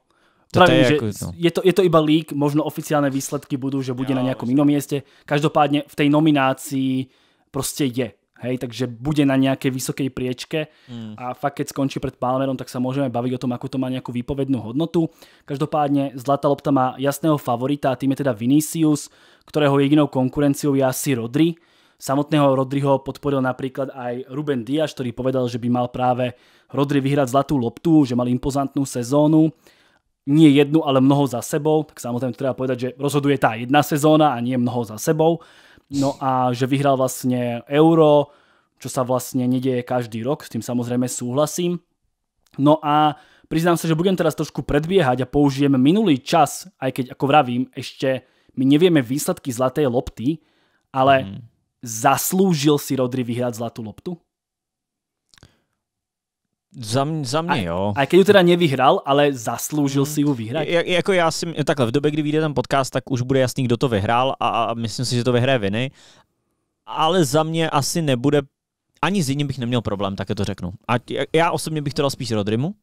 to Pravím, je, jako, no. je, to, je to iba lík, možno oficiální výsledky budou, že bude jo, na nějakém jiném místě každopádně v té nominácii prostě je. Hej, takže bude na nějaké vysoké priečke mm. a fakt keď skončí pred Palmerom, tak sa môžeme baviť o tom, ako to má nejakú výpovednú hodnotu. Každopádne Zlatá lopta má jasného favorita a tým je teda Vinicius, ktorého jedinou konkurenciou je asi Rodri. Samotného Rodriho podporil napríklad aj Ruben Diaz, ktorý povedal, že by mal práve Rodri vyhrať Zlatú loptu, že mal impozantnú sezónu nie jednu, ale mnoho za sebou, tak samozrejme treba povedať, že rozhoduje tá jedna sezóna a nie mnoho za sebou. No a že vyhral vlastne euro, čo sa vlastne nedieje každý rok, s tým samozrejme súhlasím. No a priznám sa, že budem teraz trošku predbiehať a použijem minulý čas, aj keď ako vravím, ešte my nevieme výsledky zlaté lopty, ale mm. zaslúžil si Rodri vyhrať zlatú loptu? Za, mě, za mě, a, jo. A když teda nevyhrál, ale zasloužil si ju vyhrát. Ja, jako já si, takhle, v době, kdy vyjde ten podcast, tak už bude jasný, kdo to vyhrál a, a myslím si, že to vyhraje Viny. Ale za mě asi nebude, ani s jiným bych neměl problém, tak to řeknu. A já osobně bych to dal spíš Rodrimu,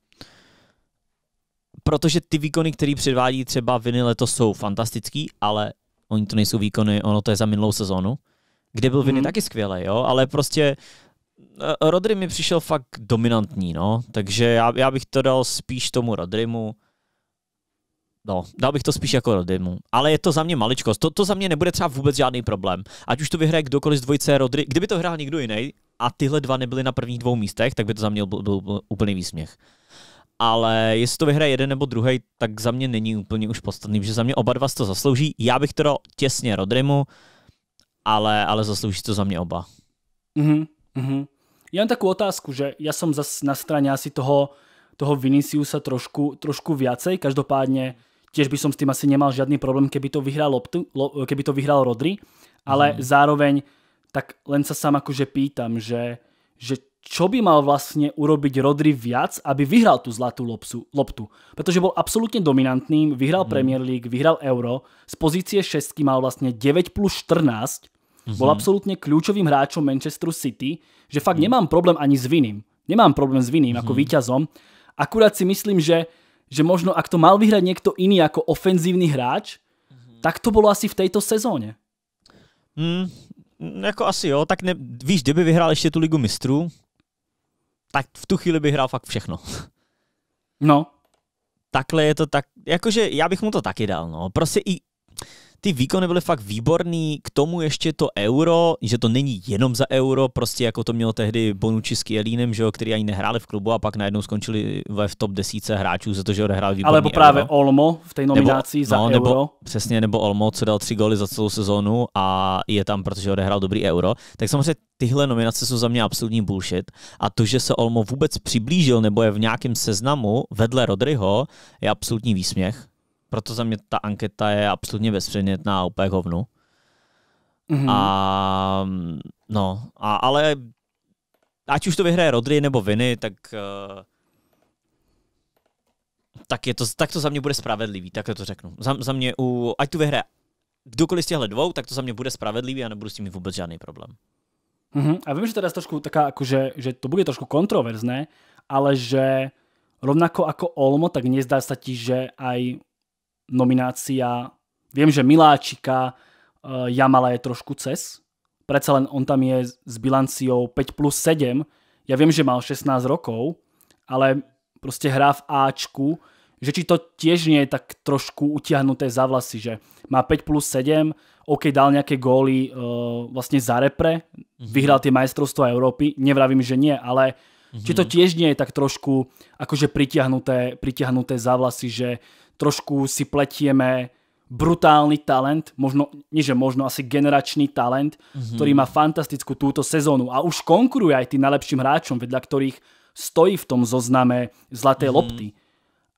protože ty výkony, které předvádí třeba Viny letos, jsou fantastický, ale oni to nejsou výkony, ono to je za minulou sezónu, kde byl Viny hmm. taky skvěle, jo, ale prostě Eh, Rodry mi přišel fakt dominantní, no, takže já, já bych to dal spíš tomu Rodrymu. No, dal bych to spíš jako Rodrymu. Ale je to za mě maličkost. To, to za mě nebude třeba vůbec žádný problém. Ať už to vyhraje kdokoliv z dvojice Rodry, kdyby to hrál někdo jiný a tyhle dva nebyly na prvních dvou místech, tak by to za mě byl, byl, byl úplný výsměch. Ale jestli to vyhraje jeden nebo druhý, tak za mě není úplně už podstatný, že za mě oba dva to zaslouží. Já bych to dal těsně Rodrymu, ale, ale zaslouží to za mě oba. Mhm. Mm-hmm. Ja mám takú otázku, že ja som zase na strane asi toho, toho Viniciusa trošku, trošku viacej, každopádne tiež by som s tým asi nemal žiadny problém, keby to vyhral, Loptu, lo, keby to vyhral Rodri, ale mm. zároveň tak len sa sám akože pýtam, že, že čo by mal vlastne urobiť Rodri viac, aby vyhral tú zlatú lopsu, loptu. Pretože bol absolútne dominantným, vyhral mm. Premier League, vyhral Euro, z pozície 6 mal vlastne 9 plus 14, mm-hmm. bol absolútne kľúčovým hráčom Manchesteru City, že fakt mm nemám problém ani s Vinným. Nemám problém s Vinným mm-hmm. ako mhm. víťazom. Akurát si myslím, že, že možno ak to mal vyhrať niekto iný ako ofenzívny hráč, mm-hmm. tak to bolo asi v tejto sezóne. Mm, jako asi jo, tak ne, víš, kdyby vyhrál ještě tu ligu mistrů, tak v tu chvíli by hrál fakt všechno. No. Takhle je to tak, jakože já bych mu to taky dal, no. Prostě i, ty výkony byly fakt výborný, k tomu ještě to euro, že to není jenom za euro, prostě jako to mělo tehdy Bonucci s Kielínem, že jo, který ani nehráli v klubu a pak najednou skončili ve v top desíce hráčů za to, že odehrál výborný Alebo právě euro. Olmo v té nominaci nebo, za no, euro. Nebo, přesně, nebo Olmo, co dal tři góly za celou sezónu a je tam, protože odehrál dobrý euro. Tak samozřejmě tyhle nominace jsou za mě absolutní bullshit a to, že se Olmo vůbec přiblížil nebo je v nějakém seznamu vedle Rodryho, je absolutní výsměch proto za mě ta anketa je absolutně bezpředmětná a úplně hovnu. Mm-hmm. A, no, a, ale ať už to vyhraje Rodry nebo Viny, tak eh, tak, je to, tak to za mě bude spravedlivý, tak to řeknu. Za, za mě, u, ať tu vyhraje kdokoliv z těchto dvou, tak to za mě bude spravedlivý a nebudu s tím mít vůbec žádný problém. Mm-hmm. A vím, že teda trošku taká, akože, že to bude trošku kontroverzné, ale že rovnako jako Olmo, tak nezdá se ti, že aj nominácia. Viem, že Miláčika uh, eh, Jamala je trošku cez. Predsa len on tam je s bilanciou 5 plus 7. Ja viem, že mal 16 rokov, ale proste hrá v Ačku, že či to tiež nie je tak trošku utiahnuté za vlasy, že má 5 plus 7, OK, dal nejaké góly uh, vlastne za repre, mm-hmm. vyhral tie majstrovstvo Európy, nevravím, že nie, ale mm-hmm. či to mhm. tiež nie je tak trošku akože pritiahnuté, pritiahnuté za vlasy, že trošku si pletieme brutálny talent, možno, nie že možno, asi generačný talent, mm-hmm. ktorý má fantastickú túto sezónu a už konkuruje aj tým najlepším hráčom, vedľa ktorých stojí v tom zozname zlaté mm-hmm. lopty.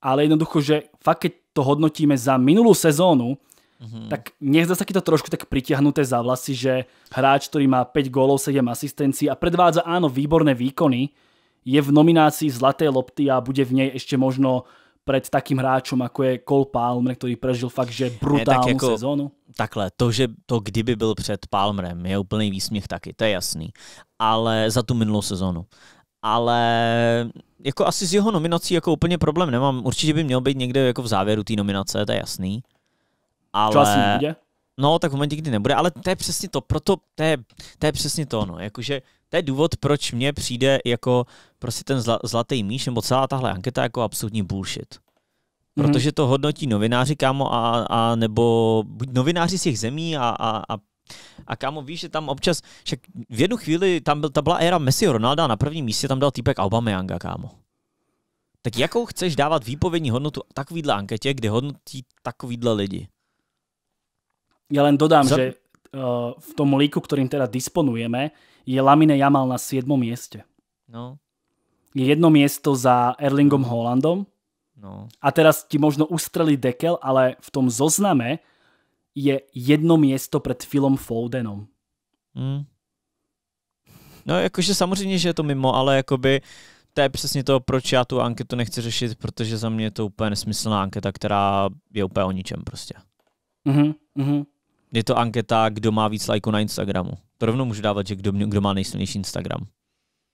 Ale jednoducho, že fakt keď to hodnotíme za minulú sezónu, mm-hmm. tak nech zase to trošku tak pritiahnuté za vlasy, že hráč, ktorý má 5 gólov, 7 asistencií a predvádza áno výborné výkony, je v nominácii zlaté lopty a bude v nej ešte možno pred takým hráčom, ako je Cole Palmer, ktorý prežil fakt, že brutálnu ne, tak jako, sezónu. Takhle, to, že to kdyby byl před Palmerem, je úplný výsměch taky, to je jasný. Ale za tu minulou sezónu. Ale jako asi s jeho nominací jako úplně problém nemám. Určitě by měl být někde jako v závěru té nominace, to je jasný. Ale... asi No, tak v momentě, kdy nebude, ale to je přesně to, proto to je, to je přesně to, no, jakože to je důvod, proč mně přijde jako prostě ten zla, zlatý míš nebo celá tahle anketa jako absolutní bullshit. Mhm. Protože to hodnotí novináři, kámo, a, a nebo buď novináři z těch zemí a, a, a a kámo, víš, že tam občas, však v jednu chvíli, tam, byl, ta byla éra Messi Ronalda na prvním místě tam dal týpek Aubameyanga, kámo. Tak jakou chceš dávat výpovědní hodnotu takovýhle anketě, kde hodnotí takovýhle lidi? Já len dodám, Za... že uh, v tom líku, kterým teda disponujeme, je Lamine Jamal na 7. mieste. No. Je jedno miesto za Erlingom no. Hollandom. No. A teraz ti možno ustreli dekel, ale v tom zozname je jedno miesto pred Philom Fodenom. Mm. No jakože samozřejmě, že je to mimo, ale jakoby to je přesně to, proč já tu anketu nechci řešit, protože za mě je to úplně nesmyslná anketa, která je úplně o ničem prostě. Mm-hmm. Je to anketa, kdo má víc lajků na Instagramu to rovnou můžu dávat, že kdo, kdo má nejsilnější Instagram.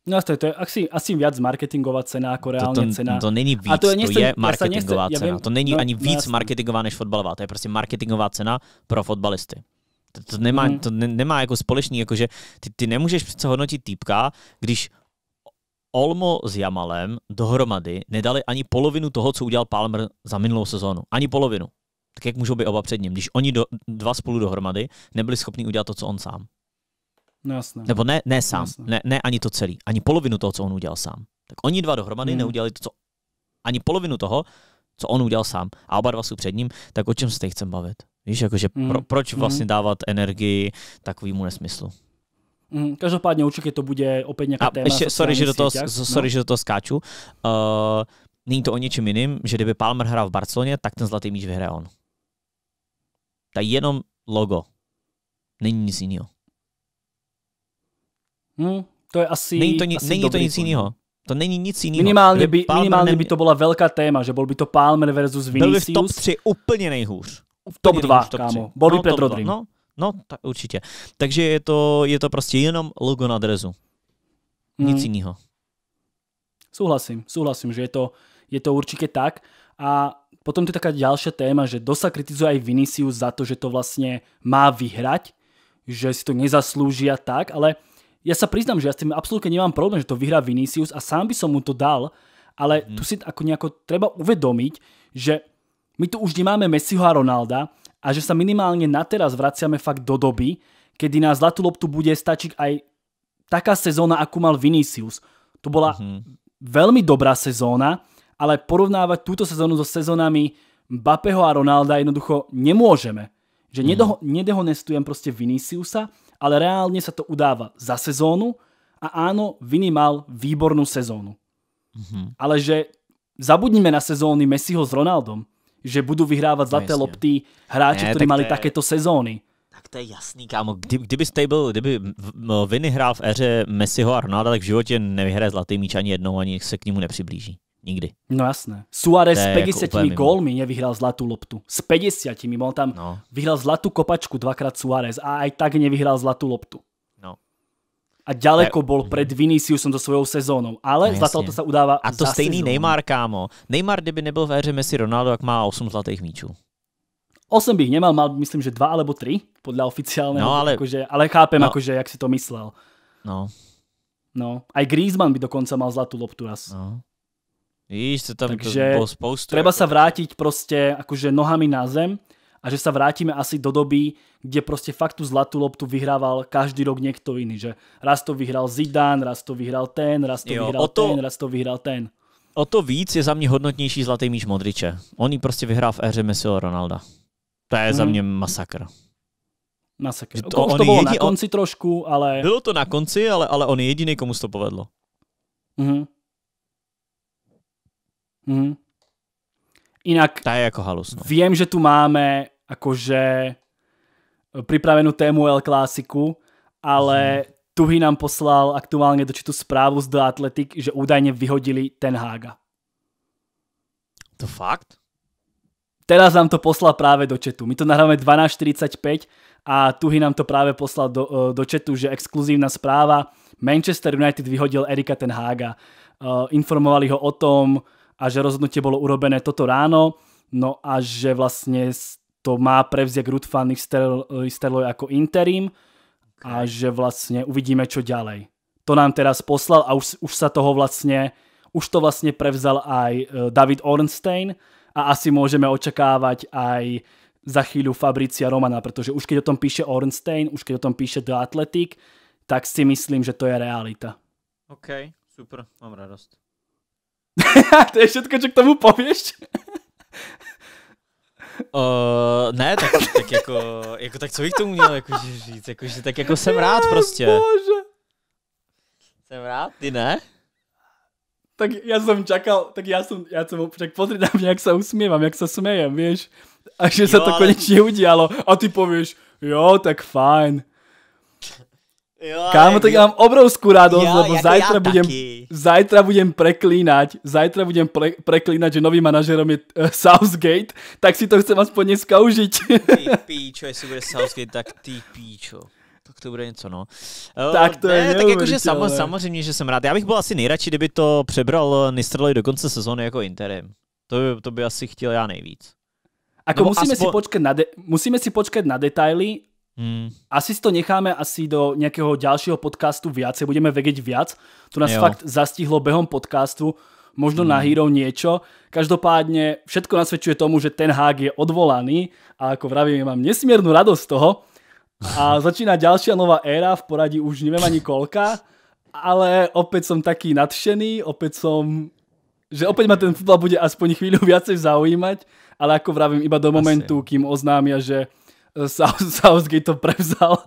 No to je, to je asi, asi víc marketingová cena jako reálne to, to, cena. To není víc, a to, je, to je marketingová nechce, cena. Vím, to není no, ani no, víc no, marketingová než fotbalová, to je prostě marketingová cena pro fotbalisty. To, to nemá, mm. to ne, nemá jako společný, jakože ty, ty nemůžeš přece hodnotit týpka, když Olmo s Jamalem dohromady nedali ani polovinu toho, co udělal Palmer za minulou sezónu. Ani polovinu. Tak jak můžou být oba před ním, když oni do, dva spolu dohromady nebyli schopni udělat to, co on sám. No jasné. Nebo ne, ne no sám, jasné. ne, ne ani to celý, ani polovinu toho, co on udělal sám. Tak oni dva dohromady hmm. neudělali to, co ani polovinu toho, co on udělal sám a oba dva jsou před ním, tak o čem se teď chcem bavit? Víš, jakože mm. pro, proč hmm. vlastně mm. dávat energii takovýmu nesmyslu? Mm. Každopádně určitě to bude opět nějaká a téma. Ještě, sorry, že do toho, svěťák, sorry no. že do toho skáču. Uh, není to o něčem jiným, že kdyby Palmer hrál v Barceloně, tak ten zlatý míč vyhraje on. Ta jenom logo. Není nic jiného. Hmm, to je asi Není to, ni- asi není to nic jiného. To není nic jiného. Minimálně, by, minimálně nem... by to byla velká téma, že byl by to Palmer versus Vinicius. Byl by v top 3 úplně nejhůř. V top 2, kámo. Body no, před Rodrim. No, no tak určitě. Takže je to, je to prostě jenom logo na drezu. Mhm. Nic hmm. jiného. Souhlasím, souhlasím, že je to, je to určitě tak. A potom to je taká další téma, že dosa kritizuje i Vinicius za to, že to vlastně má vyhrať, že si to nezaslouží a tak, ale ja sa priznám, že ja s tým absolútne nemám problém, že to vyhrá Vinicius a sám by som mu to dal, ale mm. tu si ako nejako treba uvedomiť, že my tu už nemáme Messiho a Ronalda a že sa minimálne na teraz vraciame fakt do doby, kedy na zlatú loptu bude stačiť aj taká sezóna, akú mal Vinicius. To bola mm-hmm. veľmi dobrá sezóna, ale porovnávať túto sezónu so sezónami Bapeho a Ronalda jednoducho nemôžeme. Že mm-hmm. nedohonestujem proste Viniciusa, ale reálne sa to udáva za sezónu a áno, Vini mal výbornú sezónu. Mm-hmm. Ale že zabudnime na sezóny Messiho s Ronaldom, že budú vyhrávať no zlaté no, lopty hráči, kteří ktorí mali je... takéto sezóny. Tak to je jasný, kámo. Kdy, kdyby byl, kdyby Vini hrál v éře Messiho a Ronalda, tak v životě nevyhraje zlatý míč ani jednou, ani se k němu nepřiblíží. Nikdy. No jasné. Suárez s 50 jako gólmi nevyhral zlatú loptu. S 50, on tam no. vyhral zlatú kopačku dvakrát Suárez a aj tak nevyhral zlatú loptu. No. A ďaleko je... bol pred Viniciusom do svojou sezónou, ale no, zlatá to sa udáva A to stejný sezónu. Neymar, kámo. Neymar, kdyby nebyl v éře Messi Ronaldo, jak má 8 zlatých míčů. 8 bych nemal, mal myslím, že 2 alebo 3, podľa oficiálneho. No, ale... Akože, ale chápem, no. akože, jak si to myslel. No. No, aj Griezmann by dokonca mal zlatú loptu raz. No. Víš, to tam Takže to spoustu. Treba ako... sa vrátiť proste akože nohami na zem a že sa vrátime asi do doby, kde proste fakt tú zlatú loptu vyhrával každý rok niekto iný. Že raz to vyhral Zidane, raz to vyhral ten, raz to jo, vyhral to... ten, raz to vyhral ten. O to víc je za mě hodnotnější Zlatý míč Modriče. On ji prostě vyhrál v éře Messiho Ronalda. To je hmm. za mhm. mě masakr. Masakr. To, to on to bylo jedin... na konci trošku, ale... Bylo to na konci, ale, ale on je jediný, komu to povedlo. Mm-hmm. Mm. Inak... Tá je ako halus. No. Viem, že tu máme akože eh, pripravenú tému L klasiku, ale mm. Tuhy nám poslal aktuálne dočitú správu z The Athletic, že údajne vyhodili Ten Haga. To fakt? Teraz nám to poslal práve do četu. My to nahráme 12.45 a Tuhy nám to práve poslal do, eh, do četu, že exkluzívna správa Manchester United vyhodil Erika Ten Haga. Uh, informovali ho o tom, a že rozhodnutie bolo urobené toto ráno, no a že vlastne to má prevziať Ruth van Nistelrooy ako interim a že vlastne uvidíme, čo ďalej. To nám teraz poslal a už, už sa toho vlastne, už to vlastne prevzal aj e, David Ornstein a asi môžeme očakávať aj za chvíľu Fabricia Romana, pretože už keď o tom píše Ornstein, už keď o tom píše The Athletic, tak si myslím, že to je realita. OK, super, mám radosť. to je všetko, čo k tomu pověš? Uh, ne, tak, tak jako, jako, tak co bych tomu měl jako, říct, jako, že tak jako jsem rád prostě. Bože. Jsem rád, ty ne? Tak já jsem čakal, tak já jsem, já jsem, tak pozri na mě, jak se usmívám, jak se smejem, víš? A že jo, se to ale... konečně udělalo. A ty pověš, jo, tak fajn. Kámo, tak já mám obrovskou radost, jo, lebo jako zajtra budem, zajtra budem preklínať, zajtra budem pre, preklínať, že novým manažerom je uh, Southgate, tak si to chcem aspoň dneska užiť. Ty píčo, jestli bude Southgate, tak ty píčo tak to bude něco, no. Eh, tak to ne, je Tak jakože samo, samozřejmě, že jsem rád. Já bych byl asi nejradši, kdyby to přebral eh, Nistrloj do konce sezóny jako interim. To by, to by asi chtěl já nejvíc. Ako musíme, aspo... si počkat na de- musíme si počkat na detaily, Hmm. Asi si to necháme asi do nějakého dalšího podcastu viacej, budeme vědět viac. To nás jo. fakt zastihlo behom podcastu, možno hmm. na Hero niečo. Každopádně všetko nasvědčuje tomu, že ten Hák je odvolaný a jako vravím, já mám nesmírnou radost z toho. A začíná další nová éra, v poradí už nevím ani kolka, ale opět jsem taký nadšený, opět jsem že opäť ma ten futbal bude aspoň chvíľu viacej zaujímať, ale ako vravím, iba do momentu, kým oznámia, že Eh, South, Southgate to prevzal.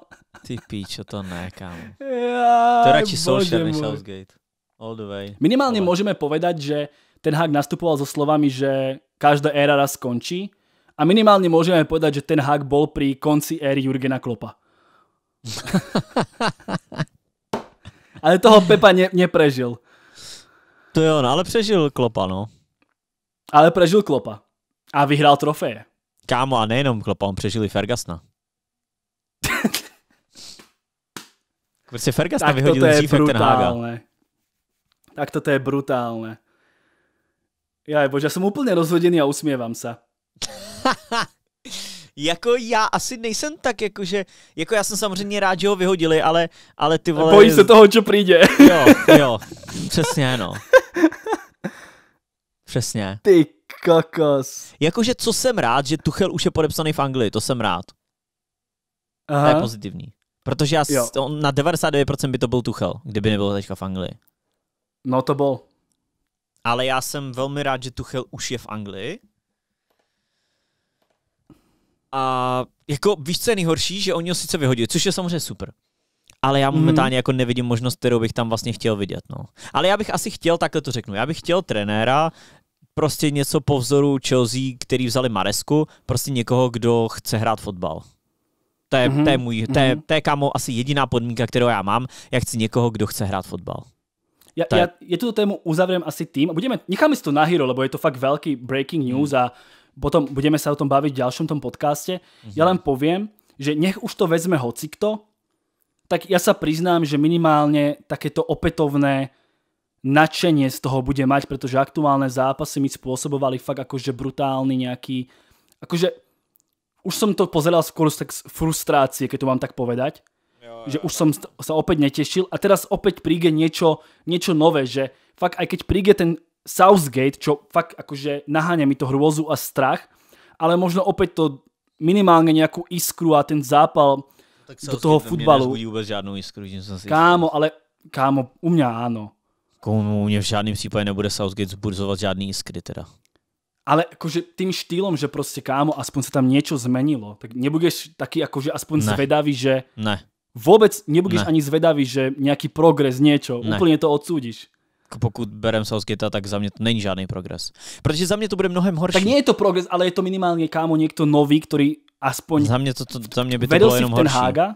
Ty píčo, to ne, kámo. Ja, to radši Solskjaer než Southgate. All the way. Minimálne Ale. môžeme povedať, že ten hák nastupoval so slovami, že každá éra raz skončí a minimálne môžeme povedať, že ten hák bol pri konci éry Jurgena Klopa. ale toho Pepa ne, neprežil. To jo, on, no, ale přežil Klopa, no. Ale prežil Klopa. A vyhrál trofeje. Kámo, a nejenom Klopa, on přežil i Fergasna. prostě Fergasna vyhodil dřív ten Haga. Tak toto je brutálne. Ja bože, ja som úplne rozhodený a usmievam sa. jako já asi nejsem tak, jakože, jako já jsem samozřejmě rád, že ho vyhodili, ale, ale ty vole... Bojí se toho, co přijde. jo, jo, přesně, no. Přesně. Ty kakas. Jakože co jsem rád, že Tuchel už je podepsaný v Anglii, to jsem rád. Aha. To je pozitivní. Protože já, on na 99% by to byl Tuchel, kdyby nebyl teďka v Anglii. No to byl. Ale já jsem velmi rád, že Tuchel už je v Anglii. A jako víš, co je nejhorší, že oni ho sice vyhodili, což je samozřejmě super. Ale já mhm. momentálně mm. jako nevidím možnost, kterou bych tam vlastně chtěl vidět. No. Ale já bych asi chtěl, takhle to řeknu, já bych chtěl trenéra, prostě něco po vzoru Chelsea, který vzali Maresku, prostě někoho, kdo chce hrát fotbal. To je, mm-hmm. to je mhm, můj, to je, mhm. to je kámo asi jediná podmínka, kterou já mám. Já chci někoho, kdo chce hrát fotbal. Ja, to je... ja, ja túto tému uzavriem asi tým. Budeme, necháme si to na hero, lebo je to fakt veľký breaking mhm. news a potom budeme sa o tom baviť v ďalšom tom podcaste. Mm-hmm. Ja len poviem, že nech už to vezme hocikto, tak ja sa priznám, že minimálne takéto opetovné nadšenie z toho bude mať, pretože aktuálne zápasy mi spôsobovali fakt akože brutálny nejaký, akože už som to pozeral skôr tak z frustrácie, keď to mám tak povedať, jo, jo, že už som sa opäť netešil a teraz opäť príde niečo, niečo nové, že fakt aj keď príde ten Southgate, čo fakt akože naháňa mi to hrôzu a strach, ale možno opäť to minimálne nejakú iskru a ten zápal no tak do toho futbalu. iskru, že si Kámo, ale kámo, u mňa áno. Komu jako mě v žádném případě nebude Southgate zburzovat žádný iskry teda. Ale akože tým štýlom, že proste kámo, aspoň sa tam niečo zmenilo, tak nebudeš taký akože aspoň ne. zvedavý, že... Ne. Vôbec nebudeš ne. ani zvedavý, že nejaký progres, niečo. Ne. Úplne to odsúdiš. Jako pokud berem Southgate, tak za mě to není žádný progres. Protože za mě to bude mnohem horší. Tak nie je to progres, ale je to minimálně kámo někdo nový, který aspoň... Za mě, to, to, za mě by to bylo jenom horší. Haga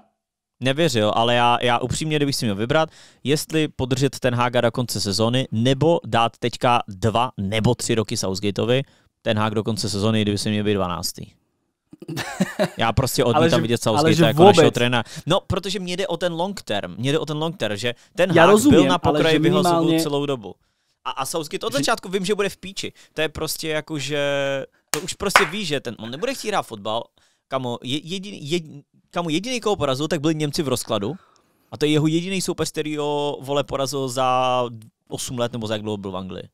nevěřil, ale já, já upřímně, kdybych si měl vybrat, jestli podržet ten Haga do konce sezóny, nebo dát teďka dva nebo tři roky Southgateovi, ten Hag do konce sezóny, kdyby si měl být 12. Já prostě odmítám ale, vidět Southgate jako vůbec. našeho trenéra. No, protože mě jde o ten long term, mě jde o ten long term, že ten Já Hag rozumím, byl na pokraji vyhlazovu minimálně... celou dobu. A, a Southgate od začátku vím, že bude v píči. To je prostě jako, že to už prostě ví, že ten, on nebude chtít hrát fotbal, kamo, jediný, jediný, kam jediný, koho porazil, tak byli Němci v rozkladu. A to je jeho jediný soupeř, který ho vole porazil za 8 let nebo za jak dlouho byl v Anglii.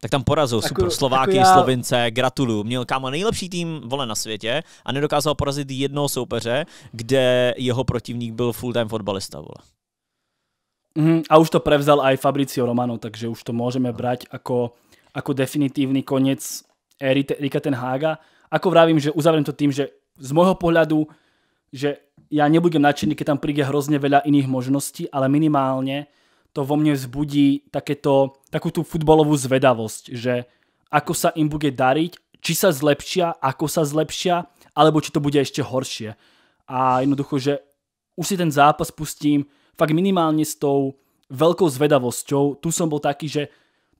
Tak tam porazil, tak, jako- super, jako Slováky, já... Slovince, gratuluju. Měl kámo nejlepší tým vole na světě a nedokázal porazit jednoho soupeře, kde jeho protivník byl full-time fotbalista, vole. Mm, a už to prevzal aj Fabricio Romano, takže už to můžeme brať jako, jako definitivní konec éry Rika Ten Haga. Ako vravím, že uzavriem to tým, že z môjho pohľadu, že ja nebudem nadšený, keď tam príde hrozne veľa iných možností, ale minimálne to vo mne vzbudí takéto, takú tú futbalovú zvedavosť, že ako sa im bude dariť, či sa zlepšia, ako sa zlepšia, alebo či to bude ešte horšie. A jednoducho, že už si ten zápas pustím fakt minimálne s tou veľkou zvedavosťou. Tu som bol taký, že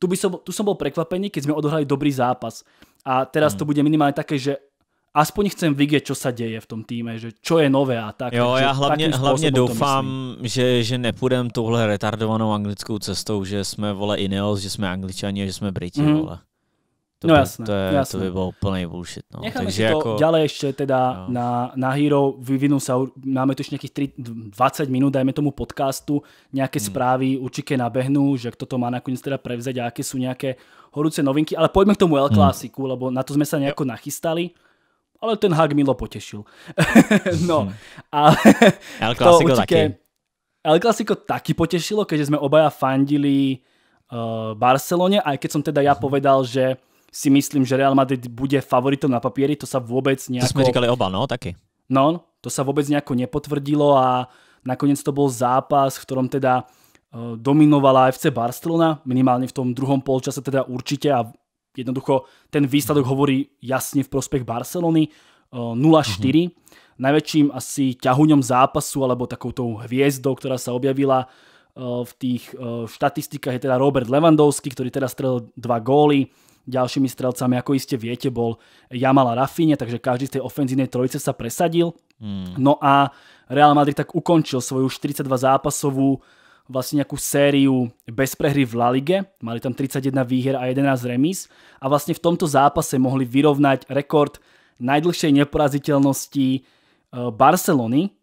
tu, by som, tu som bol prekvapený, keď sme odohrali dobrý zápas. A teraz mm. to bude minimálne také, že aspoň chcem vidět, co se děje v tom týme, že čo je nové a tak. Jo, já hlavně, hlavně doufám, že, že nepůjdem touhle retardovanou anglickou cestou, že jsme, vole, Ineos, že jsme Angličani a že jsme Briti, mm. vole. To no by, jasné, to, je, jasné. to by bylo úplný bullshit. No. Necháme Takže si to jako... ďalej ještě teda no. na, na Hero, vyvinu se, máme tu ještě nějakých 3, 20 minut, dajme tomu podcastu, nějaké hmm. zprávy určitě nabehnu, že kdo to má nakonec teda prevzať a jaké jsou nějaké horuce novinky, ale pojďme k tomu L klasiku, hmm. lebo na to jsme se nějak nachystali ale ten hák Milo potěšil. no, mhm. ale El Clasico určitě, taky. El Clasico taky potešilo, keďže sme obaja fandili uh, eh, Barcelone, aj keď som teda ja mhm. povedal, že si myslím, že Real Madrid bude favoritom na papieri, to sa vôbec nejako... To sme říkali oba, no, taky. No, to sa vôbec nejako nepotvrdilo a nakoniec to bol zápas, v ktorom teda eh, dominovala FC Barcelona, minimálne v tom druhom polčase teda určite a jednoducho ten výsledok hovorí jasne v prospech Barcelony. 0-4. Uh-huh. Najväčším asi ťahuňom zápasu alebo takoutou hviezdou, ktorá sa objavila eh, v tých štatistikách eh, je teda Robert Lewandowski, ktorý teda strelil dva góly. Ďalšími strelcami, ako iste viete, bol Jamal Rafine, takže každý z tej ofenzívnej trojice sa presadil. Mm. No a Real Madrid tak ukončil svoju 42 zápasovú vlastne nejakú sériu bez prehry v La Ligue. mali tam 31 výher a 11 remíz a vlastne v tomto zápase mohli vyrovnať rekord najdlhšej neporaziteľnosti eh, Barcelony,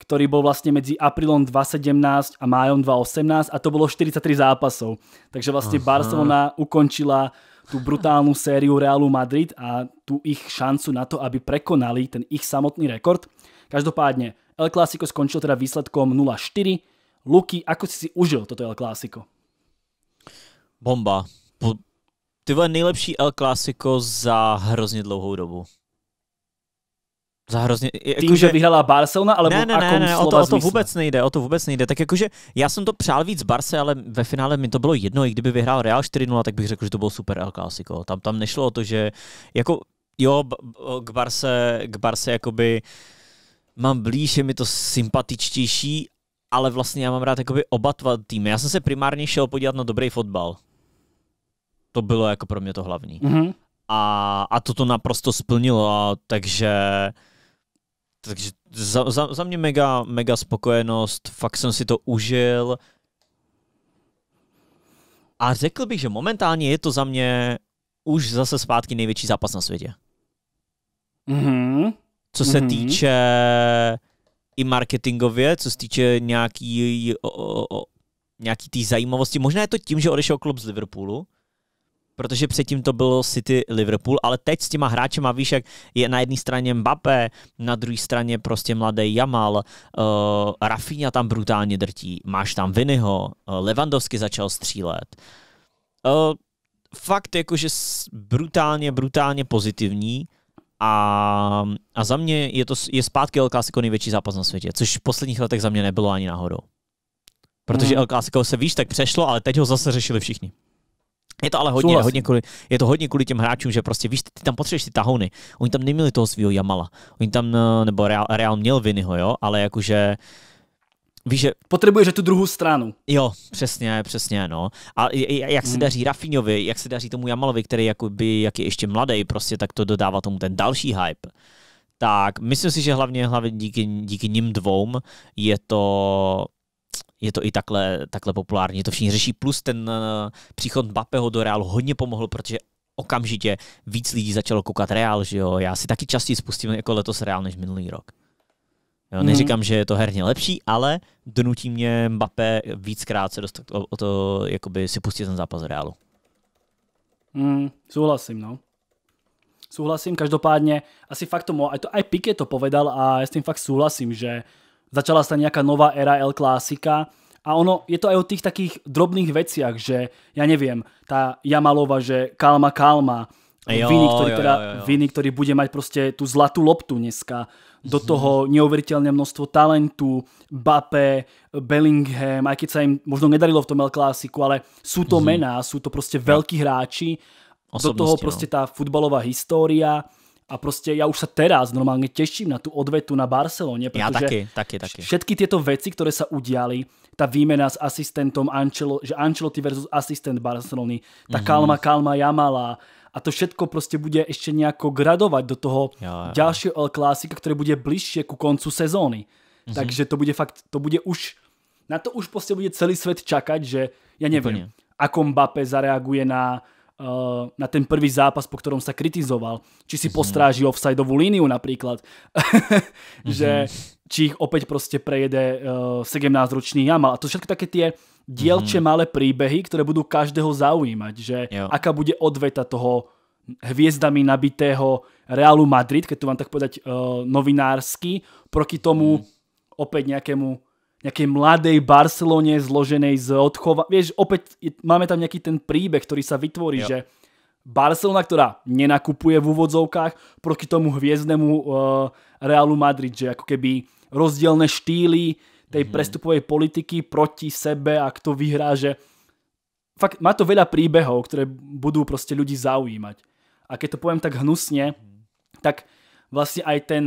ktorý bol vlastne medzi aprílom 2017 a májom 2018 a to bolo 43 zápasov. Takže vlastne Aha. Barcelona ukončila tú brutálnu sériu Realu Madrid a tu ich šancu na to, aby prekonali ten ich samotný rekord. Každopádne El Clásico skončil teda výsledkom 0-4, Luky, ako si si užil toto El Clásico? Bomba. Ty vole, nejlepší El Clásico za hrozně dlouhou dobu. Za hrozně, jako Tím, že, že vyhrála Barcelona, ale ne, ne, ne, ne, o to, o to vůbec nejde, o to vůbec nejde. Tak jakože já jsem to přál víc Barce, ale ve finále mi to bylo jedno, i kdyby vyhrál Real 4-0, tak bych řekl, že to bylo super El Clásico. Tam, tam nešlo o to, že jako jo, k Barce, k Barce jakoby mám blíž, je mi to sympatičtější, ale vlastně já mám rád jakoby oba tva týmy. Já jsem se primárně šel podívat na dobrý fotbal. To bylo jako pro mě to hlavní. Mm-hmm. A, a to to naprosto splnilo, a takže takže za, za, za mě mega, mega spokojenost, fakt jsem si to užil. A řekl bych, že momentálně je to za mě už zase zpátky největší zápas na světě. Mm-hmm. Co se mm-hmm. týče i marketingově, co se týče nějaký, o, o, nějaký tý zajímavosti. Možná je to tím, že odešel klub z Liverpoolu, protože předtím to bylo City Liverpool, ale teď s těma hráčema, víš, jak je na jedné straně Mbappé, na druhé straně prostě mladý Jamal, uh, Rafinha tam brutálně drtí, máš tam Vinyho, uh, eh, Levandovsky začal střílet. Uh, fakt jakože brutálně, brutálně pozitivní a, a za mě je, to, je zpátky El Clasico největší zápas na světě, což v posledních letech za mě nebylo ani náhodou. Protože no. El Clasico se víš, tak přešlo, ale teď ho zase řešili všichni. Je to ale hodně, hodně kvůli, je to hodně kvůli těm hráčům, že prostě víš, ty tam potřebuješ ty tahony. Oni tam neměli toho svého Jamala. Oni tam, eh, nebo Real, Real měl Vinyho, jo, ale jakože Víš, že... Potřebuješ tu druhou stranu. Jo, přesně, přesně, no. A jak se hmm. daří Rafiňovi, jak se daří tomu Jamalovi, který jakoby, jak je ještě mladý, prostě tak to dodává tomu ten další hype. Tak myslím si, že hlavně, hlavně díky, díky nim dvou je to je to i takhle, takhle populární, to všichni řeší. Plus ten uh, příchod Bapeho do Realu hodně pomohl, protože okamžitě víc lidí začalo koukat Real, že jo. Já si taky častěji spustím jako letos Real než minulý rok. Jo, neříkám, hmm. že je to herně lepší, ale donutí mě Mbappé víckrát se dostat o, o to, jakoby si pustit ten zápas Reálu. Hmm, súhlasím, no. Súhlasím, každopádně asi fakt tomu, aj, to, aj Piqué to povedal a já s tím fakt souhlasím, že začala se nějaká nová era El Clásica a ono, je to aj o tých takých drobných veciach, že já nevím, ta Jamalova, že kalma, kalma, jo, Vini, ktorý, jo, jo, jo. Vini, ktorý bude mať prostě tu zlatú loptu dneska do toho neuveriteľné množstvo talentu, Bape, Bellingham, aj keď sa im možno nedarilo v tom El Clásiku, ale sú to mená, mhm. sú to proste veľkí hráči, do toho no. proste tá futbalová história, a prostě já už se teraz normálně těším na tu odvetu na Barceloně, protože já taky, taky, taky. všetky tyto věci, které se udiali, ta výmena s asistentom Ancelo, že Ancelotti versus asistent Barcelony, ta mm -hmm. kalma, kalma Jamala, a to všetko prostě bude ještě nějako gradovat do toho dalšího El Clásica, který bude bližšie ku jako koncu sezóny. Mm-hmm. Takže to bude fakt, to bude už, na to už prostě bude celý svět čakať, že já nevím, Úplně. ako Mbappé zareaguje na eh, na ten prvý zápas, po ktorom sa kritizoval. Či si mhm. postráži offsideovú líniu napríklad. Mhm. že či ich opäť proste prejede 17-ročný eh, Jamal. A to všetko také tie dielče mm-hmm. malé príbehy, ktoré budú každého zaujímať, že jo. aká bude odveta toho hviezdami nabitého Realu Madrid, keď to vám tak povedať uh, novinársky, proti tomu mm. opäť nejakému nejakej mladej Barcelone zloženej z odchova... Vieš, opäť je, máme tam nejaký ten príbeh, ktorý sa vytvorí, jo. že Barcelona, ktorá nenakupuje v úvodzovkách, proti tomu hviezdnemu uh, Realu Madrid, že ako keby rozdielne štýly, tej mm-hmm. prestupovej politiky proti sebe a kto vyhrá, že fakt má to veľa príbehov, ktoré budú proste ľudí zaujímať. A keď to poviem tak hnusne, mhm. tak vlastne aj ten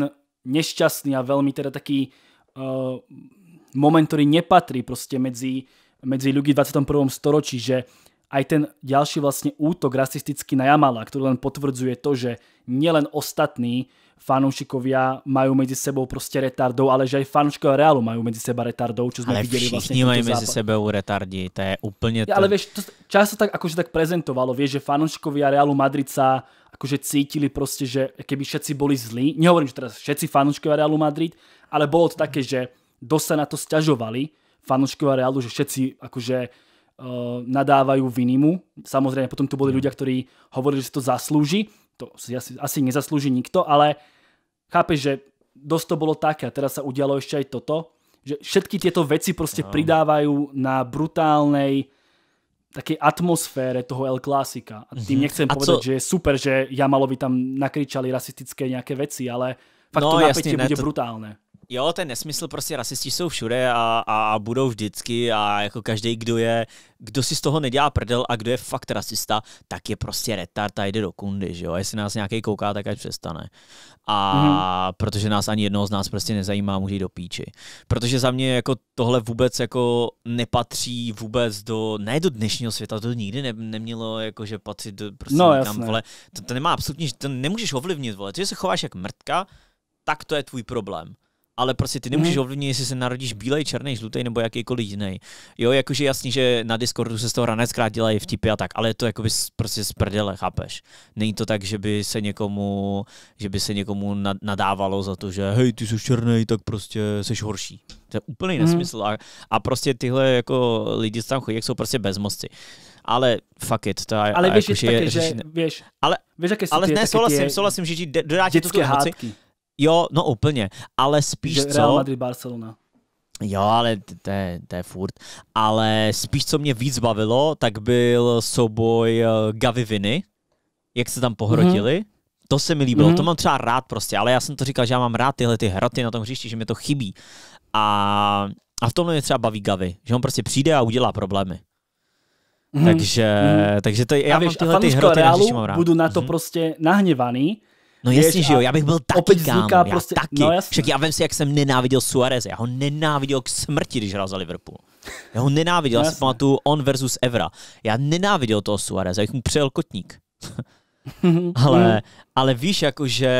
nešťastný a veľmi teda taký uh, moment, ktorý nepatrí proste medzi, medzi ľudí v 21. storočí, že aj ten ďalší vlastne útok rasistický na Jamala, ktorý len potvrdzuje to, že nielen ostatní fanoušikovia majú medzi sebou prostě retardov, ale že aj fanoušikovia Realu majú medzi seba retardov, čo sme ale videli vlastne. Ale majú medzi sebou retardi, to je úplne to. Ja, ale vieš, to často tak akože tak prezentovalo, vieš, že fanoušikovia Realu Madrid sa akože cítili prostě, že keby všetci boli zlí, nehovorím, že teraz všetci fanoušikovia Realu Madrid, ale bolo to také, že dosť sa na to sťažovali fanoušikovia Realu, že všetci akože eh, nadávajú Vinimu. Samozrejme, potom tu boli ľudia, ktorí hovorili, že si to zaslúži. To si asi, asi nezaslúži nikto, ale uh, Chápeš, že dosť to bolo také a teraz sa udialo ešte aj toto, že všetky tieto veci proste no. pridávajú na brutálnej takej atmosfére toho El Clásica. A tým mhm. nechcem a povedať, co... že je super, že Jamalovi tam nakričali rasistické nejaké veci, ale fakt no, to napätie ne, bude to... brutálne jo, ten nesmysl, prostě rasisti jsou všude a, a, a budou vždycky a jako každý, kdo je, kdo si z toho nedělá prdel a kdo je fakt rasista, tak je prostě retard a jde do kundy, že jo. Jestli nás nějaký kouká, tak ať přestane. A mm-hmm. protože nás ani jednoho z nás prostě nezajímá, může jít do píči. Protože za mě jako tohle vůbec jako nepatří vůbec do, ne do dnešního světa, to nikdy ne, nemělo jako, že patří do, prostě no, tam, vole, to, to nemá absolutně, to nemůžeš ovlivnit, vole, to, že se chováš jak mrtka, tak to je tvůj problém ale prostě ty mhm. nemůžeš ovlivnit, jestli se narodíš bílej, černý, žlutý nebo jakýkoliv jiný. Jo, jakože jasný, že na Discordu se z toho raneckrát dělají vtipy a tak, ale je to bys prostě z prdele, chápeš? Není to tak, že by se někomu, že by se někomu nadávalo za to, že hej, ty jsi černý, tak prostě jsi horší. To je úplný hmm. nesmysl. A, a prostě tyhle jako lidi, tam chodí, jsou prostě bezmocci ale fuck it, to ale a víš, jako, že, taky, je, že, že, víš, ale, víš, jaké ale ne, souhlasím, souhlasím, že ti dodá ti tu hádky. Emoci, Jo, no úplně, ale spíš Že co... Real Madrid, Barcelona. Jo, ale to je, to je furt. Ale spíš, co mě víc bavilo, tak byl souboj eh, Gavi Viny, jak se tam pohrotili. Mm-hmm. To se mi líbilo, mm-hmm. to mám třeba rád prostě, ale já jsem to říkal, že já mám rád tyhle ty hroty na tom hřišti, že mi to chybí. A, a v tomhle mě třeba baví Gavi, že on prostě přijde a udělá problémy. Mm-hmm. Takže, mm-hmm. takže to, já a víš, mám tyhle ty hroty na hřišti mám rád. budu na to mm-hmm. prostě nahněvaný, No jasně, že jo, já bych byl taky, opět kámo, já prostě, taky. No, jasně. Však já vím si, jak jsem nenáviděl Suarez, já ho nenáviděl k smrti, když hrál za Liverpool. Já ho nenáviděl, no, já si pamatuju on versus Evra. Já nenáviděl toho Suarez, já bych mu přijel kotník. ale, mhm. ale víš, jakože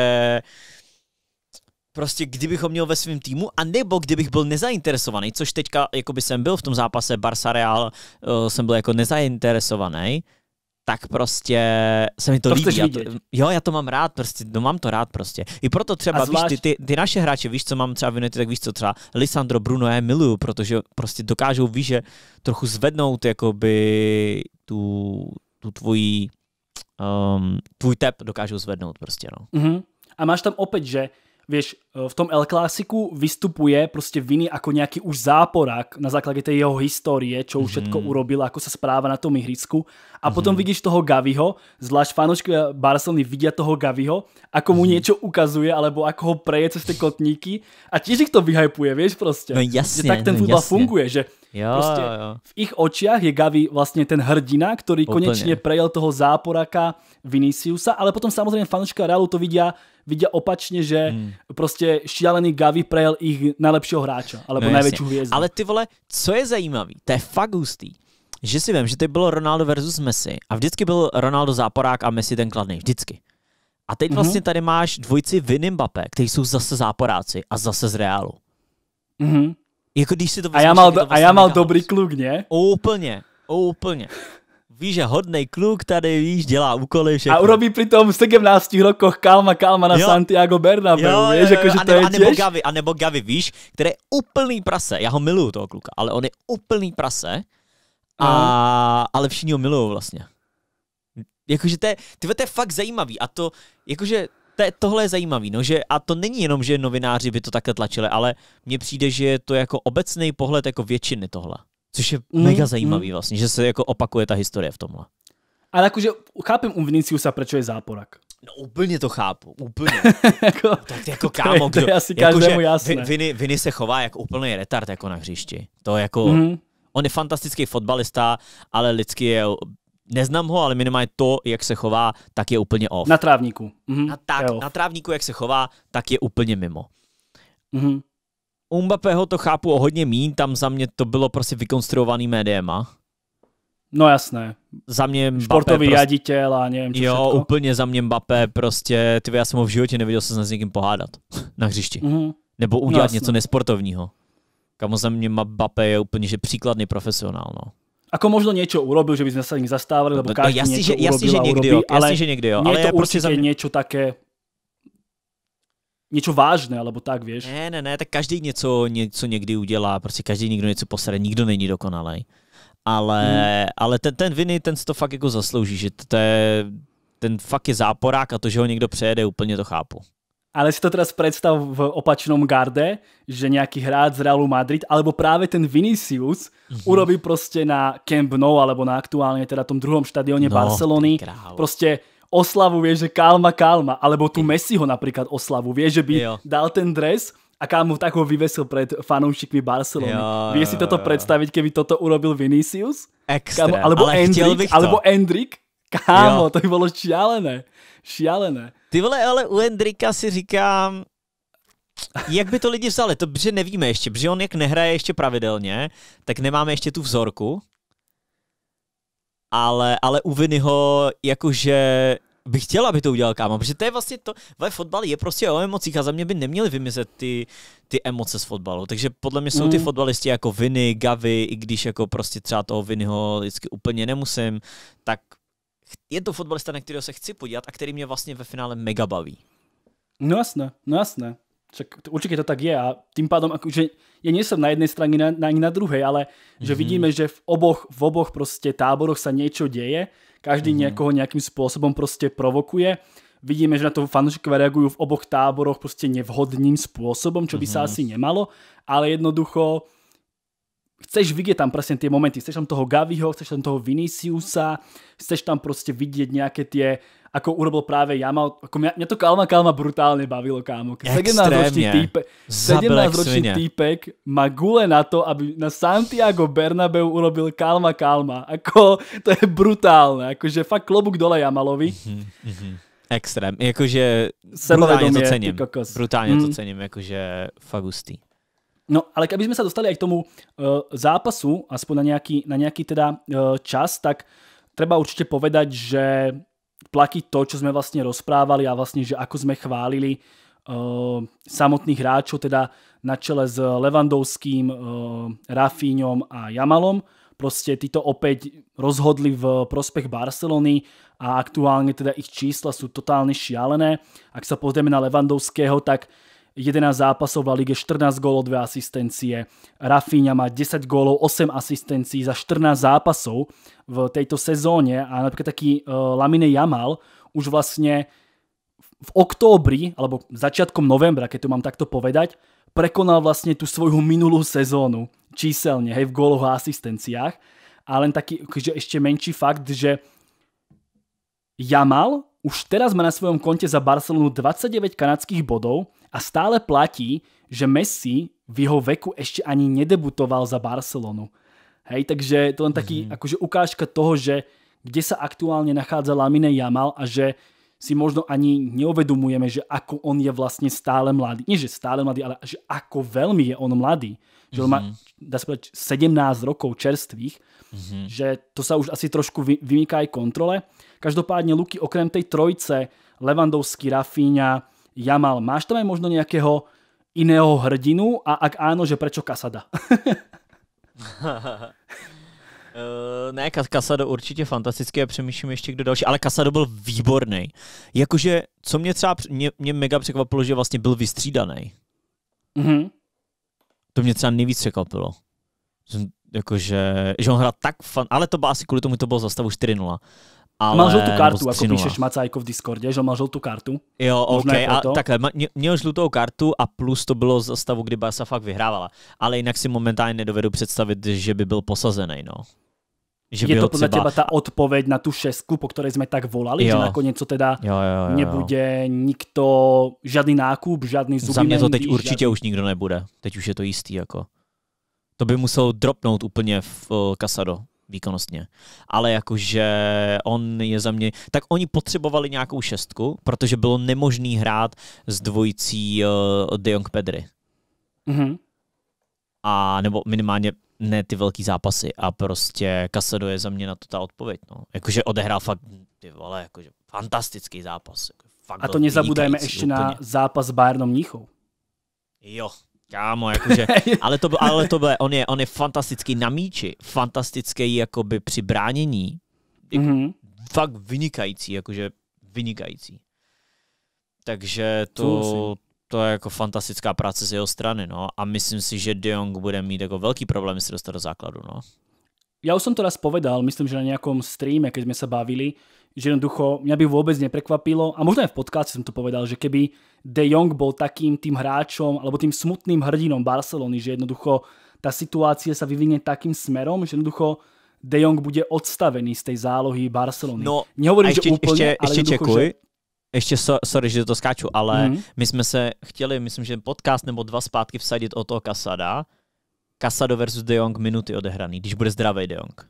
prostě kdybych ho měl ve svém týmu, a nebo kdybych byl nezainteresovaný, což teďka jako by jsem byl v tom zápase Barca Real, uh, jsem byl jako nezainteresovaný, tak prostě se mi to, to líbí. Já to, jo, já to mám rád, prostě, no mám to rád prostě. I proto třeba, zvlášť... víš, ty, ty, ty, naše hráče, víš, co mám třeba v tak víš, co třeba Lisandro Bruno je miluju, protože prostě dokážou, víš, že trochu zvednout jakoby tu, tu tvojí, um, tvůj tep dokážou zvednout prostě, no. Mm-hmm. A máš tam opět, že vieš, eh, v tom El Clásiku vystupuje prostě Viny ako nějaký už záporák na základě té jeho historie, čo už všetko mhm. urobil, ako sa správa na tom ihrisku. A mm. potom mhm. vidíš toho Gaviho, zvlášť fanoušky eh, Barcelony vidia toho Gaviho, ako mu mm. niečo ukazuje, alebo ako ho preje cez ty kotníky a tiež ich to vyhypuje, vieš prostě. No jasně, že tak ten futbal no funguje, že jo, prostě jo. v ich očiach je Gavi vlastně ten hrdina, který konečně prejel toho záporaka Viniciusa, ale potom samozřejmě fanouška Realu to vidia vidia opačne, že hmm. proste šialený Gavi prejel ich najlepšieho hráča, alebo no, najväčšiu hviezdu. Ale ty vole, co je zajímavý, to je fakt hustý, že si vím, že to bylo Ronaldo versus Messi a vždycky byl Ronaldo záporák a Messi ten kladný, vždycky. A teď mm-hmm. vlastně tady máš dvojici Vin Mbappé, kteří jsou zase záporáci a zase z Reálu. Mm-hmm. Jako když si to a já mal, vlastně a já vlastně mal dobrý kluk, ne? Úplně, úplně. Víš, že hodný kluk tady, víš, dělá úkoly, všechno. A urobí přitom s tegem nástihlo koch Kalma Kalma na jo. Santiago Bernabeu, jo, víš, jako, že a, to je Anebo nebo těž? Gavi, anebo Gavi, víš, který je úplný prase, já ho miluju toho kluka, ale on je úplný prase, a, mm. ale všichni ho milují vlastně. Jakože to je, ty, to je fakt zajímavý a to, jakože to, tohle je zajímavý, no, že, a to není jenom, že novináři by to takhle tlačili, ale mně přijde, že je to jako obecný pohled jako většiny tohle. Což je mm, mega zajímavý mm. vlastně, že se jako opakuje ta historie v tomhle. Ale jakože chápem u Viniciusa, proč je záporak. No úplně to chápu, úplně. jako, no, tak jako kámo, to je, to je asi jako, každému jasné. Viny, Viny se chová jako úplný retard jako na hřišti. To jako, mm. on je fantastický fotbalista, ale lidský je neznám ho, ale minimálně to, jak se chová, tak je úplně off. Na trávníku. Mhm. Na, tak, na trávníku, jak se chová, tak je úplně mimo. Mhm. U Mbappého to chápu o hodně mín, tam za mě to bylo prostě vykonstruovaný médiema. No jasné. Za mě Mbappé Športový prostě... jaditel a nevím Jo, všetko. úplně za mě Mbappé prostě, ty já jsem ho v životě neviděl se s někým pohádat na hřišti. Mm-hmm. Nebo no udělat no, něco nesportovního. Kamo za mě Mbappé je úplně že příkladný profesionál, no. Ako možno niečo urobil, že by sme sa ním zastávali, no, lebo no každý no, jasný, niečo že, jasný, urobil že niekdy, urobí, jo, jasný, ale že niekdy, jo. Ale je to prostě určite za mě... niečo také něco vážné, alebo tak, víš? Ne, ne, ne, tak každý něco, něco někdy udělá, prostě každý někdo něco posere, nikdo není dokonalý. Ale, hmm. ale ten, ten viny, ten si to fakt jako zaslouží, že to je, ten fakt je záporák a to, že ho někdo přejede, úplně to chápu. Ale si to teraz představ v opačnom garde, že nějaký hráč z Realu Madrid, alebo právě ten Vinicius mm -hmm. urobí prostě na Camp Nou, alebo na aktuálně teda tom druhom štadióne no, Barcelony. Prostě oslavu, vieš, že kalma, kalma, alebo tu Messiho napríklad oslavu, vieš, že by jo. dal ten dres a kámo tak ho vyvesil pred fanoušikmi Barcelony. Jo, Vie si toto predstaviť, keby toto urobil Vinicius? Extrém, kámo, alebo ale Endrick, alebo Endrick? Kámo, jo. to by bylo šialené. Šialené. Ty vole, ale u Endrika si říkám, jak by to lidi vzali? To, že nevíme ještě, protože on jak nehraje ještě pravidelně, tak nemáme ještě tu vzorku ale, ale u vinyho, jakože bych chtěla, aby to udělal kámo, protože to je vlastně to, ve fotbal je prostě o emocích a za mě by neměly vymizet ty, ty emoce z fotbalu. Takže podle mě jsou ty mm. fotbalisti jako Viny, Gavi, i když jako prostě třeba toho Vinyho vždycky úplně nemusím, tak je to fotbalista, na kterého se chci podívat a který mě vlastně ve finále mega baví. No jasné, no jasné. Čak, určite to tak je a tým pádom, že ja nie som na jednej strane na, na, ani na druhej, ale že mm-hmm. vidíme, že v oboch, v oboch proste táboroch sa niečo deje, každý mm-hmm. niekoho nejakým spôsobom proste provokuje. Vidíme, že na to fanúšikovia reagujú v oboch táboroch proste nevhodným spôsobom, čo by mm-hmm. sa mhm. asi nemalo, ale jednoducho chceš vidieť tam presne tie momenty, chceš tam toho Gaviho, chceš tam toho Viniciusa, chceš tam proste vidieť nejaké tie ako urobil práve Jamal. Ako mňa, mňa to Kalma Kalma brutálne bavilo, kámo. 17-ročný týpek, 17 týpek má gule na to, aby na Santiago Bernabeu urobil Kalma Kalma. Ako, to je brutálne. Akože fakt klobuk dole Jamalovi. Mm-hmm, mm-hmm. Extrém, jakože brutálně to cením, brutálně to mhm. cením, jakože fagustý. No, ale keby sme sa dostali aj k tomu uh, zápasu, aspoň na nejaký, na nejaký teda uh, čas, tak treba určite povedať, že platí to, čo sme vlastne rozprávali a vlastne, že ako sme chválili uh, samotných hráčov, teda na čele s Levandovským, uh, Rafíňom a Jamalom. Proste títo opäť rozhodli v prospech Barcelony a aktuálne teda ich čísla sú totálne šialené. Ak sa pozrieme na Levandovského, tak uh, 11 zápasov v La Ligue, 14 gólov, 2 asistencie. Rafinha má 10 gólov, 8 asistencií za 14 zápasov v tejto sezóne a napríklad taký uh, Lamine Jamal už vlastne v októbri, alebo začiatkom novembra, keď to mám takto povedať, prekonal vlastne tú svoju minulú sezónu číselne, hej, v góloch a asistenciách. A len taký, že ešte menší fakt, že Jamal už teraz má na svojom konte za Barcelonu 29 kanadských bodov a stále platí, že Messi v jeho veku ještě ani nedebutoval za Barcelonu. Hej, takže to len taký mm. akože ukážka toho, že kde sa aktuálne nachádza Lamine Jamal a že si možno ani neuvedomujeme, že ako on je vlastne stále mladý. Nie, že stále mladý, ale že ako veľmi je on mladý. Že mm-hmm. on má, mhm. dá sa povedať, 17 rokov čerstvých. Mm-hmm. Že to sa už asi trošku vymýká aj kontrole. Každopádne Luky okrem tej trojce Levandovský, Rafinha, Jamal. Máš tam aj možno nejakého iného hrdinu a ak áno, že prečo Kasada? Uh, ne, Kasado určitě fantastický a přemýšlím ještě kdo další, ale Kasado byl výborný. Jakože, co mě třeba, mě, mě mega překvapilo, že vlastně byl vystřídaný. Mm-hmm. To mě třeba nejvíc překvapilo. jakože, že on hrál tak fan, ale to bylo asi kvůli tomu, to bylo zastavu 4-0. Ale mal žlutú kartu, ako píšeš Macajko v Discorde, že mal žlutú kartu. Jo, OK, a takhle, měl žlutou kartu a plus to bylo z stavu, kdy Barca fakt vyhrávala. Ale jinak si momentálně nedovedu představit, že by byl posazený, no. Že je to podle třeba... teba ta odpověď na tu šestku, po které jsme tak volali, jo. že nakonec to teda jo, jo, jo, jo. nebude nikto, žádný nákup, žádný zuby. Za mě to teď žádný... určitě už nikdo nebude. Teď už je to jistý, jako. To by musel dropnout úplně v uh, eh, Kasado výkonnostně. Ale jakože on je za mě... Tak oni potřebovali nějakou šestku, protože bylo nemožný hrát s dvojicí uh, De Jong Pedry. Mm-hmm. A nebo minimálně ne ty velký zápasy a prostě Casado je za mě na to ta odpověď. No. Jakože odehrál fakt, ty vole, jakože fantastický zápas. Jako fakt a to nezabudajme ještě úplně. na zápas s Bayernom Mníchou. Jo, Kámo, jakože, ale to, ale to bude, on je, on je fantastický na míči, fantastický jakoby při bránění, jako, mm-hmm. fakt vynikající, jakože vynikající. Takže to, to je jako fantastická práce z jeho strany, no. A myslím si, že De Jong bude mít jako velký problém se dostat do základu, no. Já už jsem to raz povedal, myslím, že na nějakom streame, když jsme se bavili, že jednoducho mňa by vôbec neprekvapilo, a možno aj v podcaste som to povedal, že keby De Jong bol takým tým hráčom alebo tým smutným hrdinom Barcelony, že jednoducho tá situácia sa vyvinie takým smerom, že jednoducho De Jong bude odstavený z tej zálohy Barcelony. No, Nehovorím, ešte, že úplne, ešte, ale ještě čekuj. Že... Ještě so, sorry, že to skáču, ale mm-hmm. my jsme se chtěli, myslím, že podcast nebo dva zpátky vsadit o toho Kasada. Kasado versus De Jong minuty odehraný, když bude zdravý De Jong.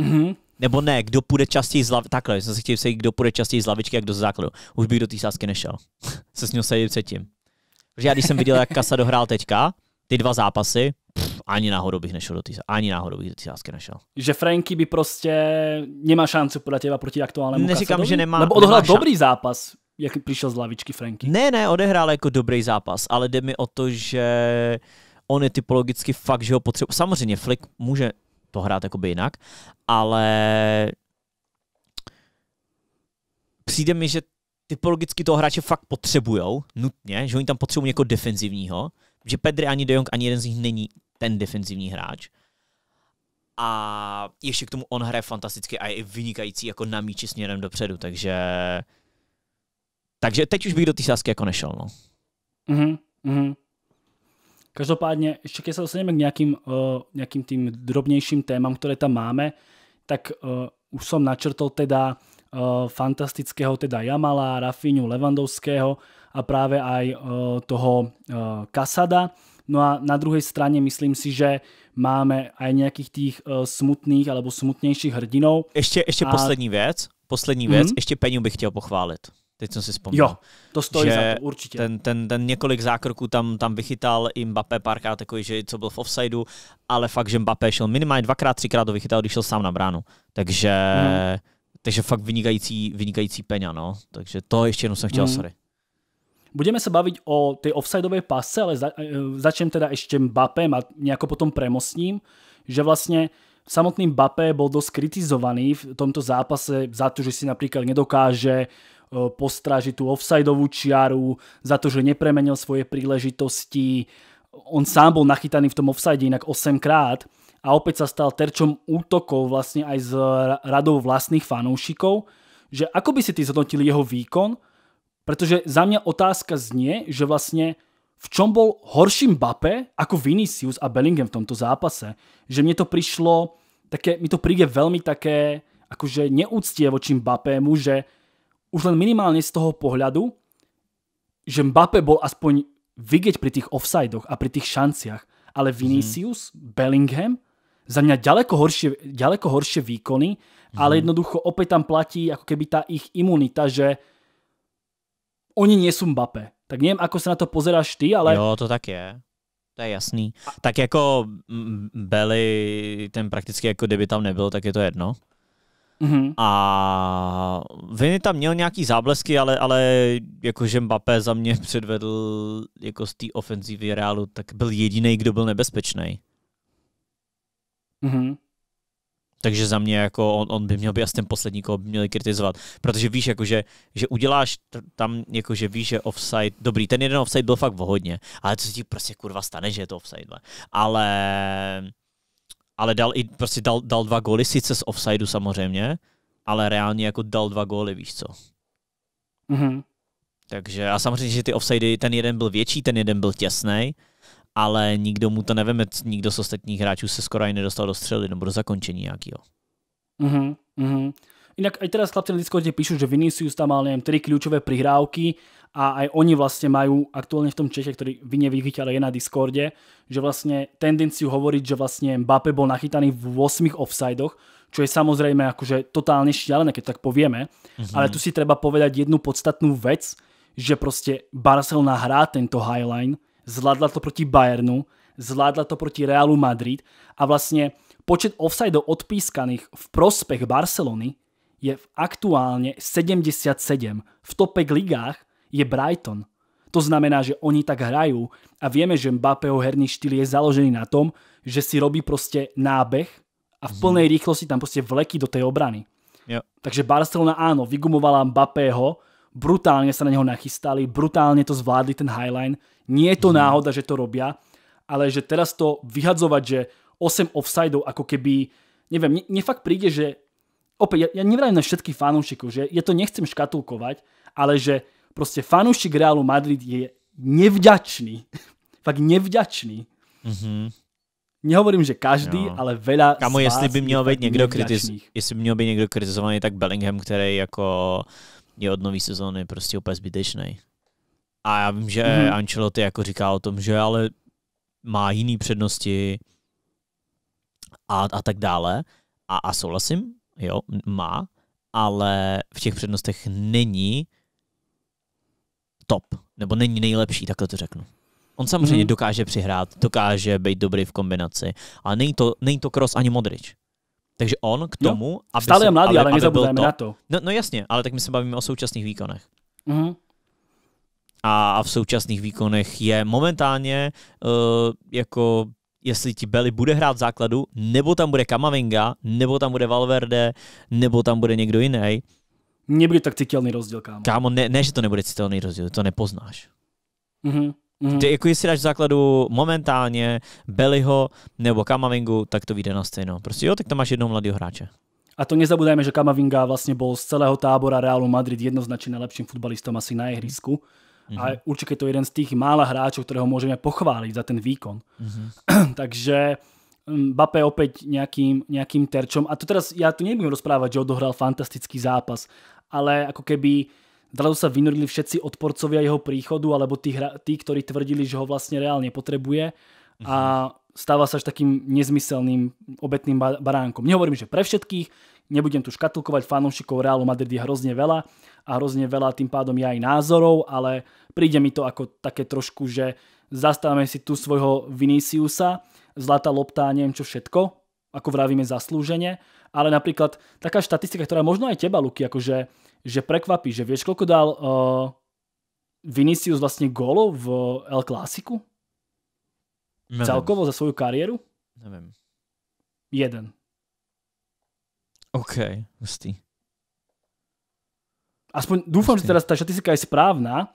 Mm-hmm. Nebo ne, kdo půjde častěji z lavičky, takhle, jsem se chtěl psát, kdo půjde častěji z lavičky, jak do základu. Už bych do té sázky nešel. se s ním seděl předtím. Protože já když jsem viděl, jak Kasa dohrál teďka, ty dva zápasy, pff, ani náhodou bych nešel do té ani náhodou bych do té sázky nešel. Že Franky by prostě nemá šanci podle těba proti aktuálnímu Neříkám, Kasadovi? že nemá. Nebo odhrál nemá dobrý zápas, jak přišel z lavičky Franky. Ne, ne, odehrál jako dobrý zápas, ale jde mi o to, že on je typologicky fakt, že ho potřebuje. Samozřejmě Flick může to hrát jakoby jinak, ale přijde mi, že typologicky toho hráče fakt potřebujou, nutně, že oni tam potřebují někoho defenzivního, že Pedri ani De Jong ani jeden z nich není ten defenzivní hráč. A ještě k tomu on hraje fantasticky a je vynikající jako na míči směrem dopředu, takže takže teď už bych do té sázky jako nešel, no. Mhm, mhm. Každopádně ještě když se dostaneme k nějakým, uh, nějakým tým drobnějším témam, které tam máme, tak uh, už som načrtol teda uh, fantastického teda Jamala, Rafinu Levandovského a práve aj uh, toho uh, Kasada. No a na druhej strane myslím si, že máme aj nejakých tých uh, smutných alebo smutnějších hrdinov. Ještě, ještě a... poslední věc, poslední věc, mm-hmm. ještě Peňu bych chtěl pochválit. Teď jsem si vzpomněl. Jo, to stojí že za to, určitě. Ten, ten, ten několik zákroků tam, tam vychytal i Mbappé párkrát, takový, že co byl v offsideu, ale fakt, že Mbappé šel minimálně dvakrát, třikrát to vychytal, když šel sám na bránu. Takže, hmm. takže fakt vynikající, vynikající peňa, no. Takže to ještě jenom jsem chtěl, hmm. sorry. Budeme se bavit o té offsideové pase, ale za, e, začnem teda ještě Mbappém a nějako potom premostním, že vlastně samotný Mbappé bol dosť kritizovaný v tomto zápase za to, že si napríklad nedokáže uh, Eh, postráži tú offsideovú čiaru, za to, že nepremenil svoje príležitosti. On sám bol nachytaný v tom offside inak 8 krát a opäť sa stal terčom útokov vlastne aj z radou vlastných fanúšikov. Že ako by si ty zhodnotil jeho výkon? Pretože za mňa otázka znie, že vlastne v čom bol horším bape, ako Vinicius a Bellingham v tomto zápase. Že mne to prišlo, také, mi to príde veľmi také akože neúctie voči Mbappému, že už len minimálne z toho pohľadu, že Mbappe bol aspoň vidieť pri tých offsidoch a pri tých šanciach, ale mhm. Vinicius, hmm. Bellingham, za mňa ďaleko horšie, ďaleko horšie výkony, hmm. ale mhm. jednoducho opäť tam platí ako keby tá ich imunita, že oni nie sú Mbappé. Tak neviem, ako sa na to pozeráš ty, ale... Jo, to tak je. To je jasný. Tak jako Belly, ten prakticky jako kdyby tam nebyl, tak je to jedno. Mm-hmm. A Vini tam měl nějaký záblesky, ale, ale jakože Mbappé za mě předvedl jako z té ofenzívy Reálu, tak byl jediný, kdo byl nebezpečný. Mm-hmm. Takže za mě jako on, on by měl být asi ten poslední, koho by měli kritizovat. Protože víš, jakože, že uděláš tam, jakože víš, že offside, dobrý, ten jeden offside byl fakt vhodně, ale co se ti prostě kurva stane, že je to offside, ale ale dal, i, prostě dal, dal dva góly, sice z offsideu samozřejmě, ale reálně jako dal dva góly, víš co. Mm-hmm. Takže a samozřejmě, že ty offsidey, ten jeden byl větší, ten jeden byl těsný, ale nikdo mu to neveme, nikdo z ostatních hráčů se skoro ani nedostal do střely nebo do zakončení nějakého. Mm-hmm. Mhm, Jinak aj teraz chlapci na Discordě píšu, že Vinicius tam mal, neviem, tri kľúčové prihrávky a aj oni vlastne majú aktuálne v tom Čeche, ktorý vy ale je na Discorde, že vlastne tendenciu hovoriť, že vlastne Mbappé bol nachytaný v 8 offsidoch, čo je samozrejme akože totálne šialené, keď tak povieme, mm-hmm. ale tu si treba povedať jednu podstatnú vec, že proste Barcelona hrá tento highline, zvládla to proti Bayernu, zvládla to proti Realu Madrid a vlastne počet offsideov odpískaných v prospech Barcelony je aktuálne 77 v topek ligách je Brighton. To znamená, že oni tak hrajú a vieme, že Mbappého herný štýl je založený na tom, že si robí proste nábeh a v mhm. plnej rýchlosti tam proste vleky do tej obrany. Takže Barcelona áno, vygumovala Mbappého, brutálne sa na neho nachystali, brutálne to zvládli ten highline. Nie je to mm. náhoda, že to robia, ale že teraz to vyhadzovať, že 8 offsideov ako keby, neviem, mne, mne fakt príde, že opäť, ja, ja nevrajím na všetkých fanúšikov, že ja to nechcem škatulkovať, ale že Prostě fanoušek Realu Madrid je nevďačný. Fakt nevďačný. Mm-hmm. Nehovorím, že každý, no. ale veľa Kamu, jestli by měl být někdo kritiz, jestli by měl být někdo kritizovaný, tak Bellingham, který jako je od nové sezóny prostě úplně zbytečný. A já vím, že mm-hmm. Ancelotti jako říká o tom, že ale má jiný přednosti a, a tak dále. A, a souhlasím, jo, má, ale v těch přednostech není top, nebo není nejlepší, takhle to řeknu. On samozřejmě hmm. dokáže přihrát, dokáže být dobrý v kombinaci, ale není to, není to cross ani Modrič. Takže on k tomu, jo. aby Stále se, je mladý, ale, ale nezabudeme na to. No, no jasně, ale tak my se bavíme o současných výkonech. Mm-hmm. A v současných výkonech je momentálně uh, jako jestli ti Belly bude hrát v základu, nebo tam bude Kamavinga, nebo tam bude Valverde, nebo tam bude někdo jiný, nebude tak citelný rozdíl, kámo. Kámo, ne, ne, že to nebude citelný rozdíl, to nepoznáš. Mhm. Mm-hmm. Ty, jako si dáš v základu momentálně Bellyho nebo Kamavingu, tak to vyjde na stejno. Prostě jo, tak tam máš jednoho mladého hráče. A to nezabudajme, že Kamavinga vlastně byl z celého tábora Realu Madrid jednoznačně nejlepším futbalistom asi na ihrisku. Mm-hmm. A určitě to je jeden z těch mála hráčů, kterého můžeme pochválit za ten výkon. Mm-hmm. Takže Mm, Mbappé opäť nejakým, nejakým terčom. A to teraz, ja tu nebudem rozprávať, že odohral fantastický zápas, ale ako keby zrazu sa vynorili všetci odporcovia jeho príchodu, alebo tí, tí ktorí tvrdili, že ho vlastne reálne potrebuje. A mhm. stáva sa až takým nezmyselným obetným baránkom. Nehovorím, že pre všetkých, nebudem tu škatulkovať fanúšikov Realu Madrid je hrozne veľa a hrozne veľa tým pádom je aj názorov, ale príde mi to ako také trošku, že zastávame si tu svojho Viniciusa, zlatá lopta, neviem čo všetko, ako vravíme zaslúženie, ale napríklad taká štatistika, ktorá možno aj teba, Luky, akože že prekvapí, že vieš, koľko dal uh, Vinicius vlastne gólov v El Clásiku? Neviem. Celkovo za svoju kariéru? Neviem. Jeden. OK, hustý. Aspoň dúfam, hustý. že teraz tá štatistika je správna,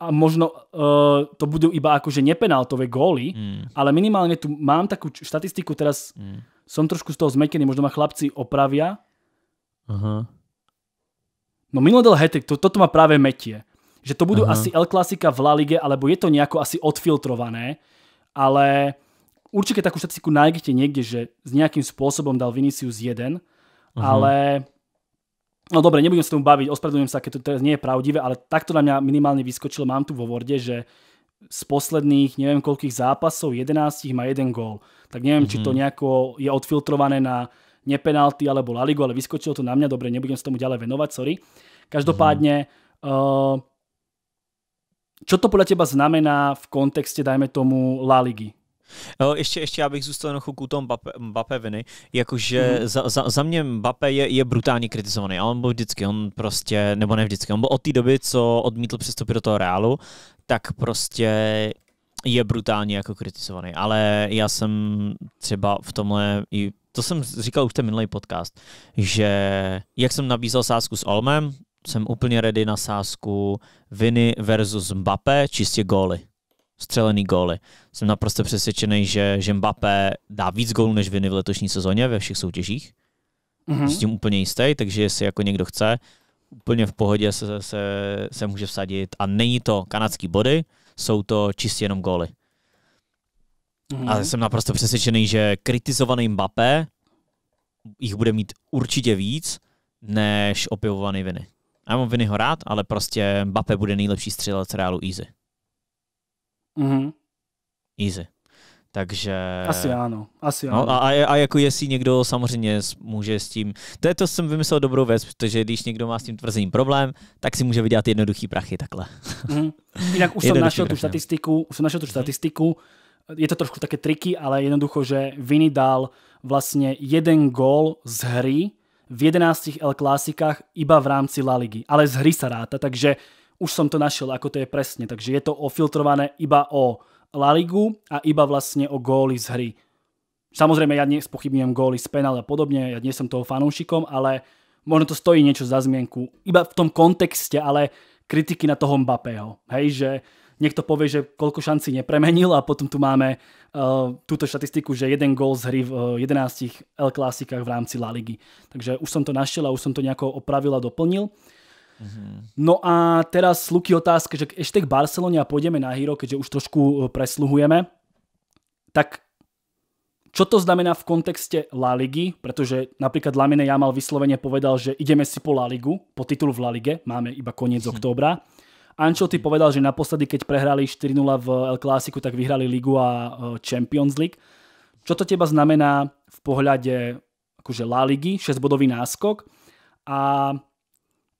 a možno uh, to budú iba akože nepenáltové góly, mm. ale minimálne tu mám takú štatistiku, teraz mm. som trošku z toho zmekený, možno ma chlapci opravia. Aha. No minulý del hetek, to, toto má práve metie. Že to budú Aha. asi El Klasika v La Lige, alebo je to nejako asi odfiltrované, ale určite takú štatistiku nájdete niekde, že s nejakým spôsobom dal Vinicius jeden, Aha. ale No dobre, nebudem sa tomu baviť, ospravedlňujem sa, keď to teraz nie je pravdivé, ale takto na mňa minimálne vyskočilo, mám tu vo Worde, že z posledných neviem koľkých zápasov 11 má jeden gól. Tak neviem, mm -hmm. či to mhm. nejako je odfiltrované na nepenalty alebo La Ligu, ale vyskočilo to na mňa, dobre, nebudem sa tomu ďalej venovať, sorry. Každopádne, mm -hmm. čo to podľa teba znamená v kontexte, dajme tomu, La Ligy? Ještě, ještě já bych zůstal jenom chvilku u toho viny, jakože mm. za, za, za, mě Mbappe je, je brutálně kritizovaný a on byl vždycky, on prostě, nebo ne vždycky, on byl od té doby, co odmítl přestoupit do toho Reálu, tak prostě je brutálně jako kritizovaný, ale já jsem třeba v tomhle i to jsem říkal už ten minulý podcast, že jak jsem nabízel sásku s Olmem, jsem úplně ready na sásku Viny versus Mbappé, čistě góly střelený góly. Jsem naprosto přesvědčený, že, že Mbappé dá víc gólů než Viny v letošní sezóně ve všech soutěžích. Mm-hmm. S tím úplně jistý, takže jestli jako někdo chce, úplně v pohodě se, se, se může vsadit. A není to kanadský body, jsou to čistě jenom góly. Mm-hmm. A jsem naprosto přesvědčený, že kritizovaný Mbappé jich bude mít určitě víc, než opěvovaný Viny. Já mám Vinyho rád, ale prostě Mbappé bude nejlepší střelec Realu Easy. Mm-hmm. Easy. Takže... Asi ano, asi no, ano. No, a, a jako jestli někdo samozřejmě může s tím... To je to, jsem vymyslel dobrou věc, protože když někdo má s tím tvrzením problém, tak si může vydělat jednoduchý prachy takhle. Mm. Jinak už jsem našel tu no. statistiku, už jsem našel tu mhm. statistiku, je to trošku také triky, ale jednoducho, že Vini dal vlastně jeden gól z hry v 11 L klasikách iba v rámci La Ligy. Ale z hry sa ráta, takže už som to našiel, ako to je presne. Takže je to ofiltrované iba o La Ligu a iba vlastne o góly z hry. Samozrejme, ja nespochybňujem góly z penále a podobne, ja nie som toho fanúšikom, ale možno to stojí niečo za zmienku. Iba v tom kontexte, ale kritiky na toho Mbappého. Hej, že niekto povie, že koľko šancí nepremenil a potom tu máme uh, eh, túto štatistiku, že jeden gól z hry v uh, eh, 11 L klasikách v rámci La Ligy. Takže už som to našiel a už som to nejako opravil a doplnil. Mm-hmm. No a teraz, Luky, otázka, že ešte k Barcelone a pôjdeme na Hero, keďže už trošku e, presluhujeme, tak čo to znamená v kontexte La Ligy, pretože napríklad Lamine Jamal vyslovene povedal, že ideme si po La Ligu, po titulu v La Lige, máme iba koniec hmm. októbra. Ancelotti ty povedal, že naposledy, keď prehrali 4-0 v El Clásiku, tak vyhrali Ligu a e, Champions League. Čo to teba znamená v pohľade akože La Ligy, 6-bodový náskok a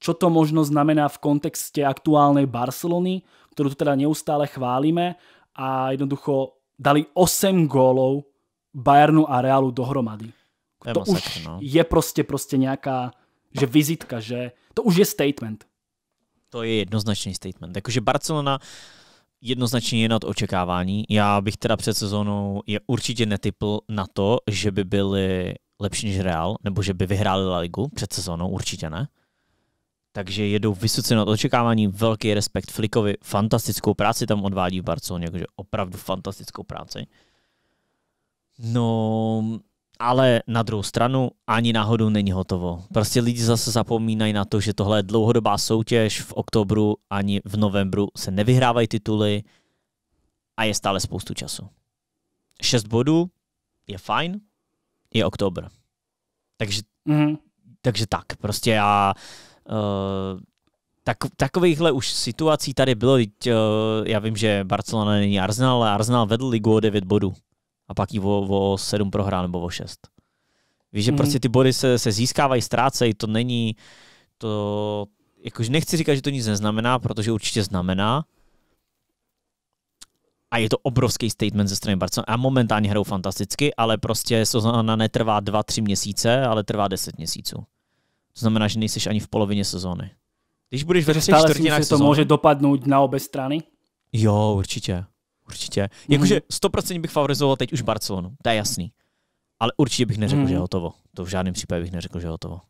čo to možno znamená v kontexte aktuálnej Barcelony, ktorú tu teda neustále chválime a jednoducho dali 8 gólov Bayernu a Realu dohromady. To Nemasakr, už no. je prostě prostě nějaká že vizitka, že to už je statement. To je jednoznačný statement. Takže Barcelona jednoznačně je nad očekávání. Já bych teda před sezónou je určitě netypl na to, že by byli lepší než Real, nebo že by vyhráli La Ligu před sezónou, určitě ne takže jedou vysoce nad očekávání, velký respekt Flikovi, fantastickou práci tam odvádí v Barceloně, jakože opravdu fantastickou práci. No, ale na druhou stranu ani náhodou není hotovo. Prostě lidi zase zapomínají na to, že tohle je dlouhodobá soutěž, v oktobru ani v novembru se nevyhrávají tituly a je stále spoustu času. Šest bodů je fajn, je oktobr. Takže, mm-hmm. takže tak, prostě já Eh, tak, takovýchhle už situací tady bylo. teď, uh, Já vím, že Barcelona není Arsenal, ale Arsenal vedl ligu o 9 bodů a pak ji o, o 7 prohrál nebo o 6. Víš, že mm-hmm. prostě ty body se, se získávají, ztrácejí, to není, to, jakož nechci říkat, že to nic neznamená, protože určitě znamená, a je to obrovský statement ze strany Barcelona A momentálně hrajou fantasticky, ale prostě Sozana netrvá 2-3 měsíce, ale trvá 10 měsíců. To znamená, že nejseš ani v polovině sezóny. Když budeš ve třech čtvrtinách sezóny... to může dopadnout na obě strany? Jo, určitě. Určitě. Mhm. Jakože 100% bych favorizoval teď už Barcelonu, to je jasný. Ale určitě bych neřekl, mm. že je hotovo. To v žádném případě bych neřekl, že je hotovo.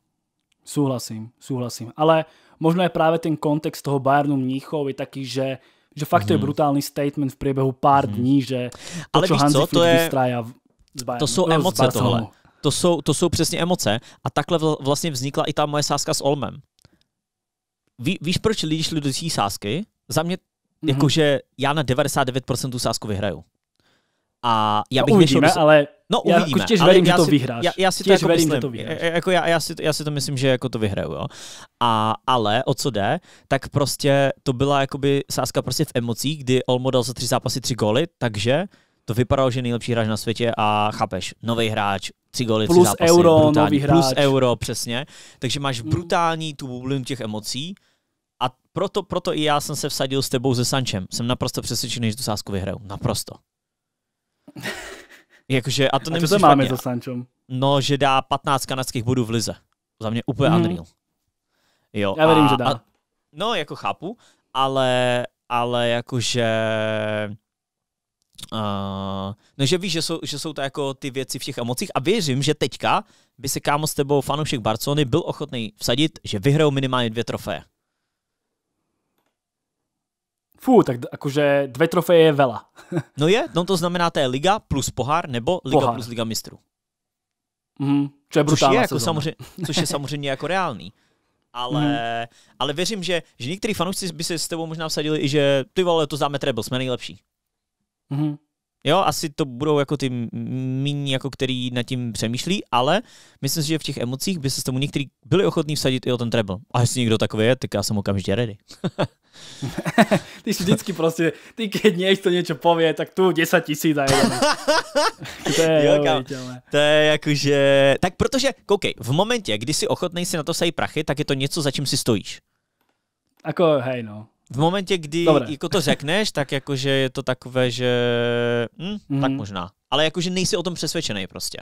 Souhlasím, souhlasím. Ale možno je právě ten kontext toho Bayernu Mníchov je taký, že že fakt mm. to je mhm. brutální statement v průběhu pár mm. dní, že to, Ale čo víš Hansi co, to je... z Bayernu, to jsou no, emoce tohle to jsou, to jsou přesně emoce a takhle vlastně vznikla i ta moje sázka s Olmem. Ví, víš, proč lidi šli do té sázky? Za mě, mm-hmm. jakože já na 99% tu sázku vyhraju. A já no bych no, uvidíme, ale no, já uvidíme, těž verím, že to vyhráš. Já, já si to jako verím, myslím, že to vyhráš. E, e, jako já, já, si, já si to myslím, že jako to vyhraju, jo. A, ale o co jde, tak prostě to byla jakoby sázka prostě v emocích, kdy Olmo dal za tři zápasy tři góly, takže to vypadalo, že nejlepší hráč na světě a chápeš, nový hráč, tři Plus tři zápasy, euro, brutální. nový hráč. Plus euro, přesně. Takže máš hmm. brutální tu bublinu těch emocí a proto, proto i já jsem se vsadil s tebou se Sančem. Jsem naprosto přesvědčený, že tu sázku vyhraju. Naprosto. Jakože, a to a co to máme za Sančem? No, že dá 15 kanadských bodů v lize. Za mě úplně mm. unreal. Jo, já věřím, že dá. A, no, jako chápu, ale, ale jakože Uh, no, že víš, že jsou, že jsou to jako ty věci v těch emocích a věřím, že teďka by se kámo s tebou fanoušek Barcony byl ochotný vsadit, že vyhrajou minimálně dvě trofeje. Fú, tak jakože dvě trofeje je vela. no je, no to znamená, to je Liga plus pohár nebo Liga pohár. plus Liga mistrů. Mm, což, je což je, jako samozřejmě, což je samozřejmě jako reálný. Ale, mm. ale věřím, že, že některý fanoušci by se s tebou možná vsadili i, že ty vole, to zdáme treble, jsme nejlepší. Mm-hmm. Jo, asi to budou jako ty míní, jako který nad tím přemýšlí, ale myslím si, že v těch emocích by se s tomu někteří byli ochotní vsadit i o ten treble. A jestli někdo takový je, tak já jsem okamžitě ready. ty jsi vždycky prostě, ty keď někdo něco pově, tak tu 10 tisíc a to je, jo, kam, to je jakože... Tak protože, koukej, v momentě, kdy si ochotný si na to sají prachy, tak je to něco, za čím si stojíš. Ako, hej no v momentě, kdy Dobre. jako to řekneš, tak jakože je to takové, že hm, mm. tak mhm. možná. Ale jakože nejsi o tom přesvědčený prostě.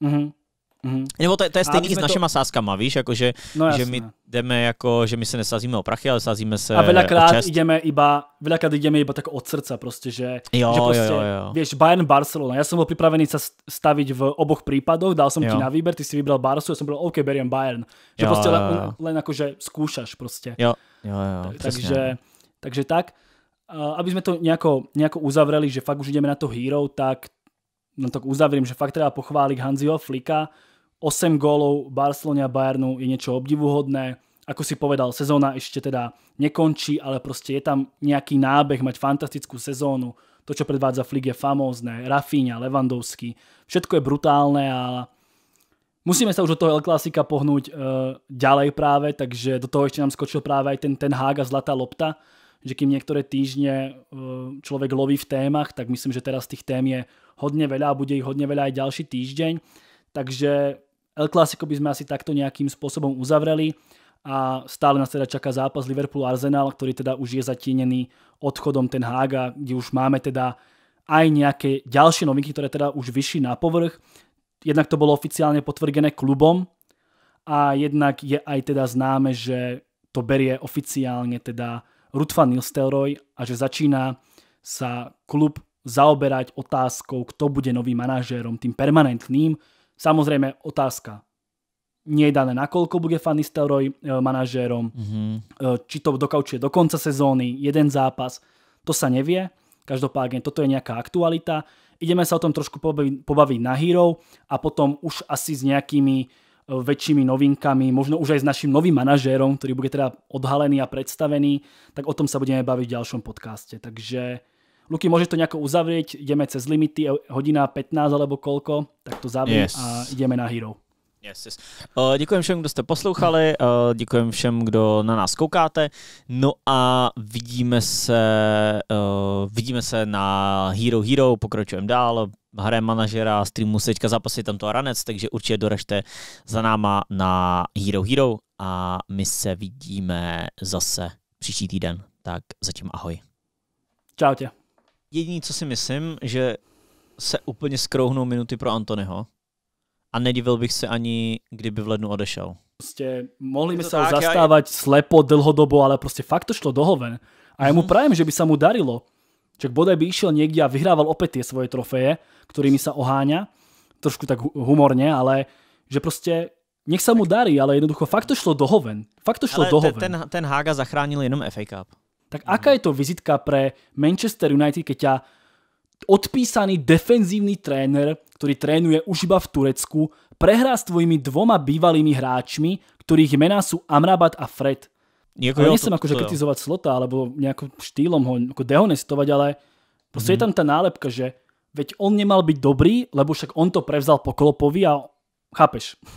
Mm. Mm. Nebo to, to je stejný s našima to... sázkama, víš, jako že, no, že my jdeme jako, že my se nesázíme o prachy, ale sázíme se A veľakrát jdeme iba, veľakrát jdeme iba tak od srdca prostě, že, jo, že prostě, jo, jo, jo. Bayern Barcelona, já jsem byl připravený se stavit v oboch případech. dal jsem jo. ti na výber, ty si vybral Barcelona. já jsem byl OK, beriem Bayern. Že jo, prostě jo, jo. len, len že skúšaš prostě. Jo, jo, jo, tak, takže, no. takže tak, aby jsme to nějako, nějako uzavreli, že fakt už jdeme na to hero, tak no tak uzavrím, že fakt treba pochváliť Hanziho Flika, 8 gólov Barcelona Bayernu je niečo obdivuhodné. Ako si povedal, sezóna ešte teda nekončí, ale proste je tam nejaký nábeh mať fantastickú sezónu. To, čo predvádza Flick je famózne. Rafinha, Levandovský. Všetko je brutálne a Musíme sa už od toho El Clásica pohnúť eh, ďalej práve, takže do toho ešte nám skočil práve aj ten, ten a zlatá lopta, že kým niektoré týždne eh, človek loví v témach, tak myslím, že teraz tých tém je hodne veľa a bude ich hodne veľa aj ďalší týždeň. Takže El Clásico by sme asi takto nejakým spôsobom uzavreli a stále nás teda čaká zápas Liverpool-Arsenal, ktorý teda už je zatienený odchodom ten Haga, kde už máme teda aj nejaké ďalšie novinky, ktoré teda už vyšli na povrch. Jednak to bolo oficiálne potvrdené klubom a jednak je aj teda známe, že to berie oficiálne teda Ruud van a že začína sa klub zaoberať otázkou, kto bude novým manažérom, tým permanentným, Samozrejme, otázka. Nie je dané, nakoľko bude Fanny Stelroy e, manažérom, mm-hmm. či to dokaučuje do konca sezóny, jeden zápas, to sa nevie. Každopádne, toto je nejaká aktualita. Ideme sa o tom trošku pobaviť, pobaviť na Hero a potom už asi s nejakými e, väčšími novinkami, možno už aj s našim novým manažérom, ktorý bude teda odhalený a predstavený, tak o tom sa budeme baviť v ďalšom podcaste. Takže Luky, môžeš to nejako uzavrieť, ideme cez limity, hodina 15 alebo koľko, tak to zavri yes. a ideme na Hero. Yes, yes. Uh, děkujem všem, kdo jste poslouchali, uh, děkujem všem, kdo na nás koukáte. No a vidíme se, uh, vidíme se na Hero Hero, pokračujeme dál, hraje manažera, streamu se teďka zapasit tamto a ranec, takže určitě doražte za náma na Hero Hero a my se vidíme zase příští týden. Tak zatím ahoj. Čau tě jediný, co si myslím, že se úplně skrouhnou minuty pro Antonyho. A nedivil bych se ani, kdyby v lednu odešel. Prostě mohli by se tak, zastávat já... slepo dlhodobo, ale prostě fakt to šlo dohoven. A já mu mhm. prajem, že by se mu darilo. Čak bodaj by išel někde a vyhrával opět ty svoje trofeje, kterými sa oháňa. Trošku tak humorně, ale že prostě nech se mu darí, ale jednoducho fakt to šlo dohoven. Fakt to šlo ale dohoven. Ten, ten Haga zachránil jenom FA Cup tak aká je to vizitka pre Manchester United, keď ťa odpísaný defenzívny tréner, ktorý trénuje už iba v Turecku, prehrá s tvojimi dvoma bývalými hráčmi, ktorých mená sú Amrabat a Fred. Jako ale nechcem akože kritizovať Slota, alebo nejakým štýlom ho ako dehonestovať, ale proste mm. je tam mhm. tá nálepka, že veď on nemal byť dobrý, lebo však on to prevzal po Klopovi a chápeš.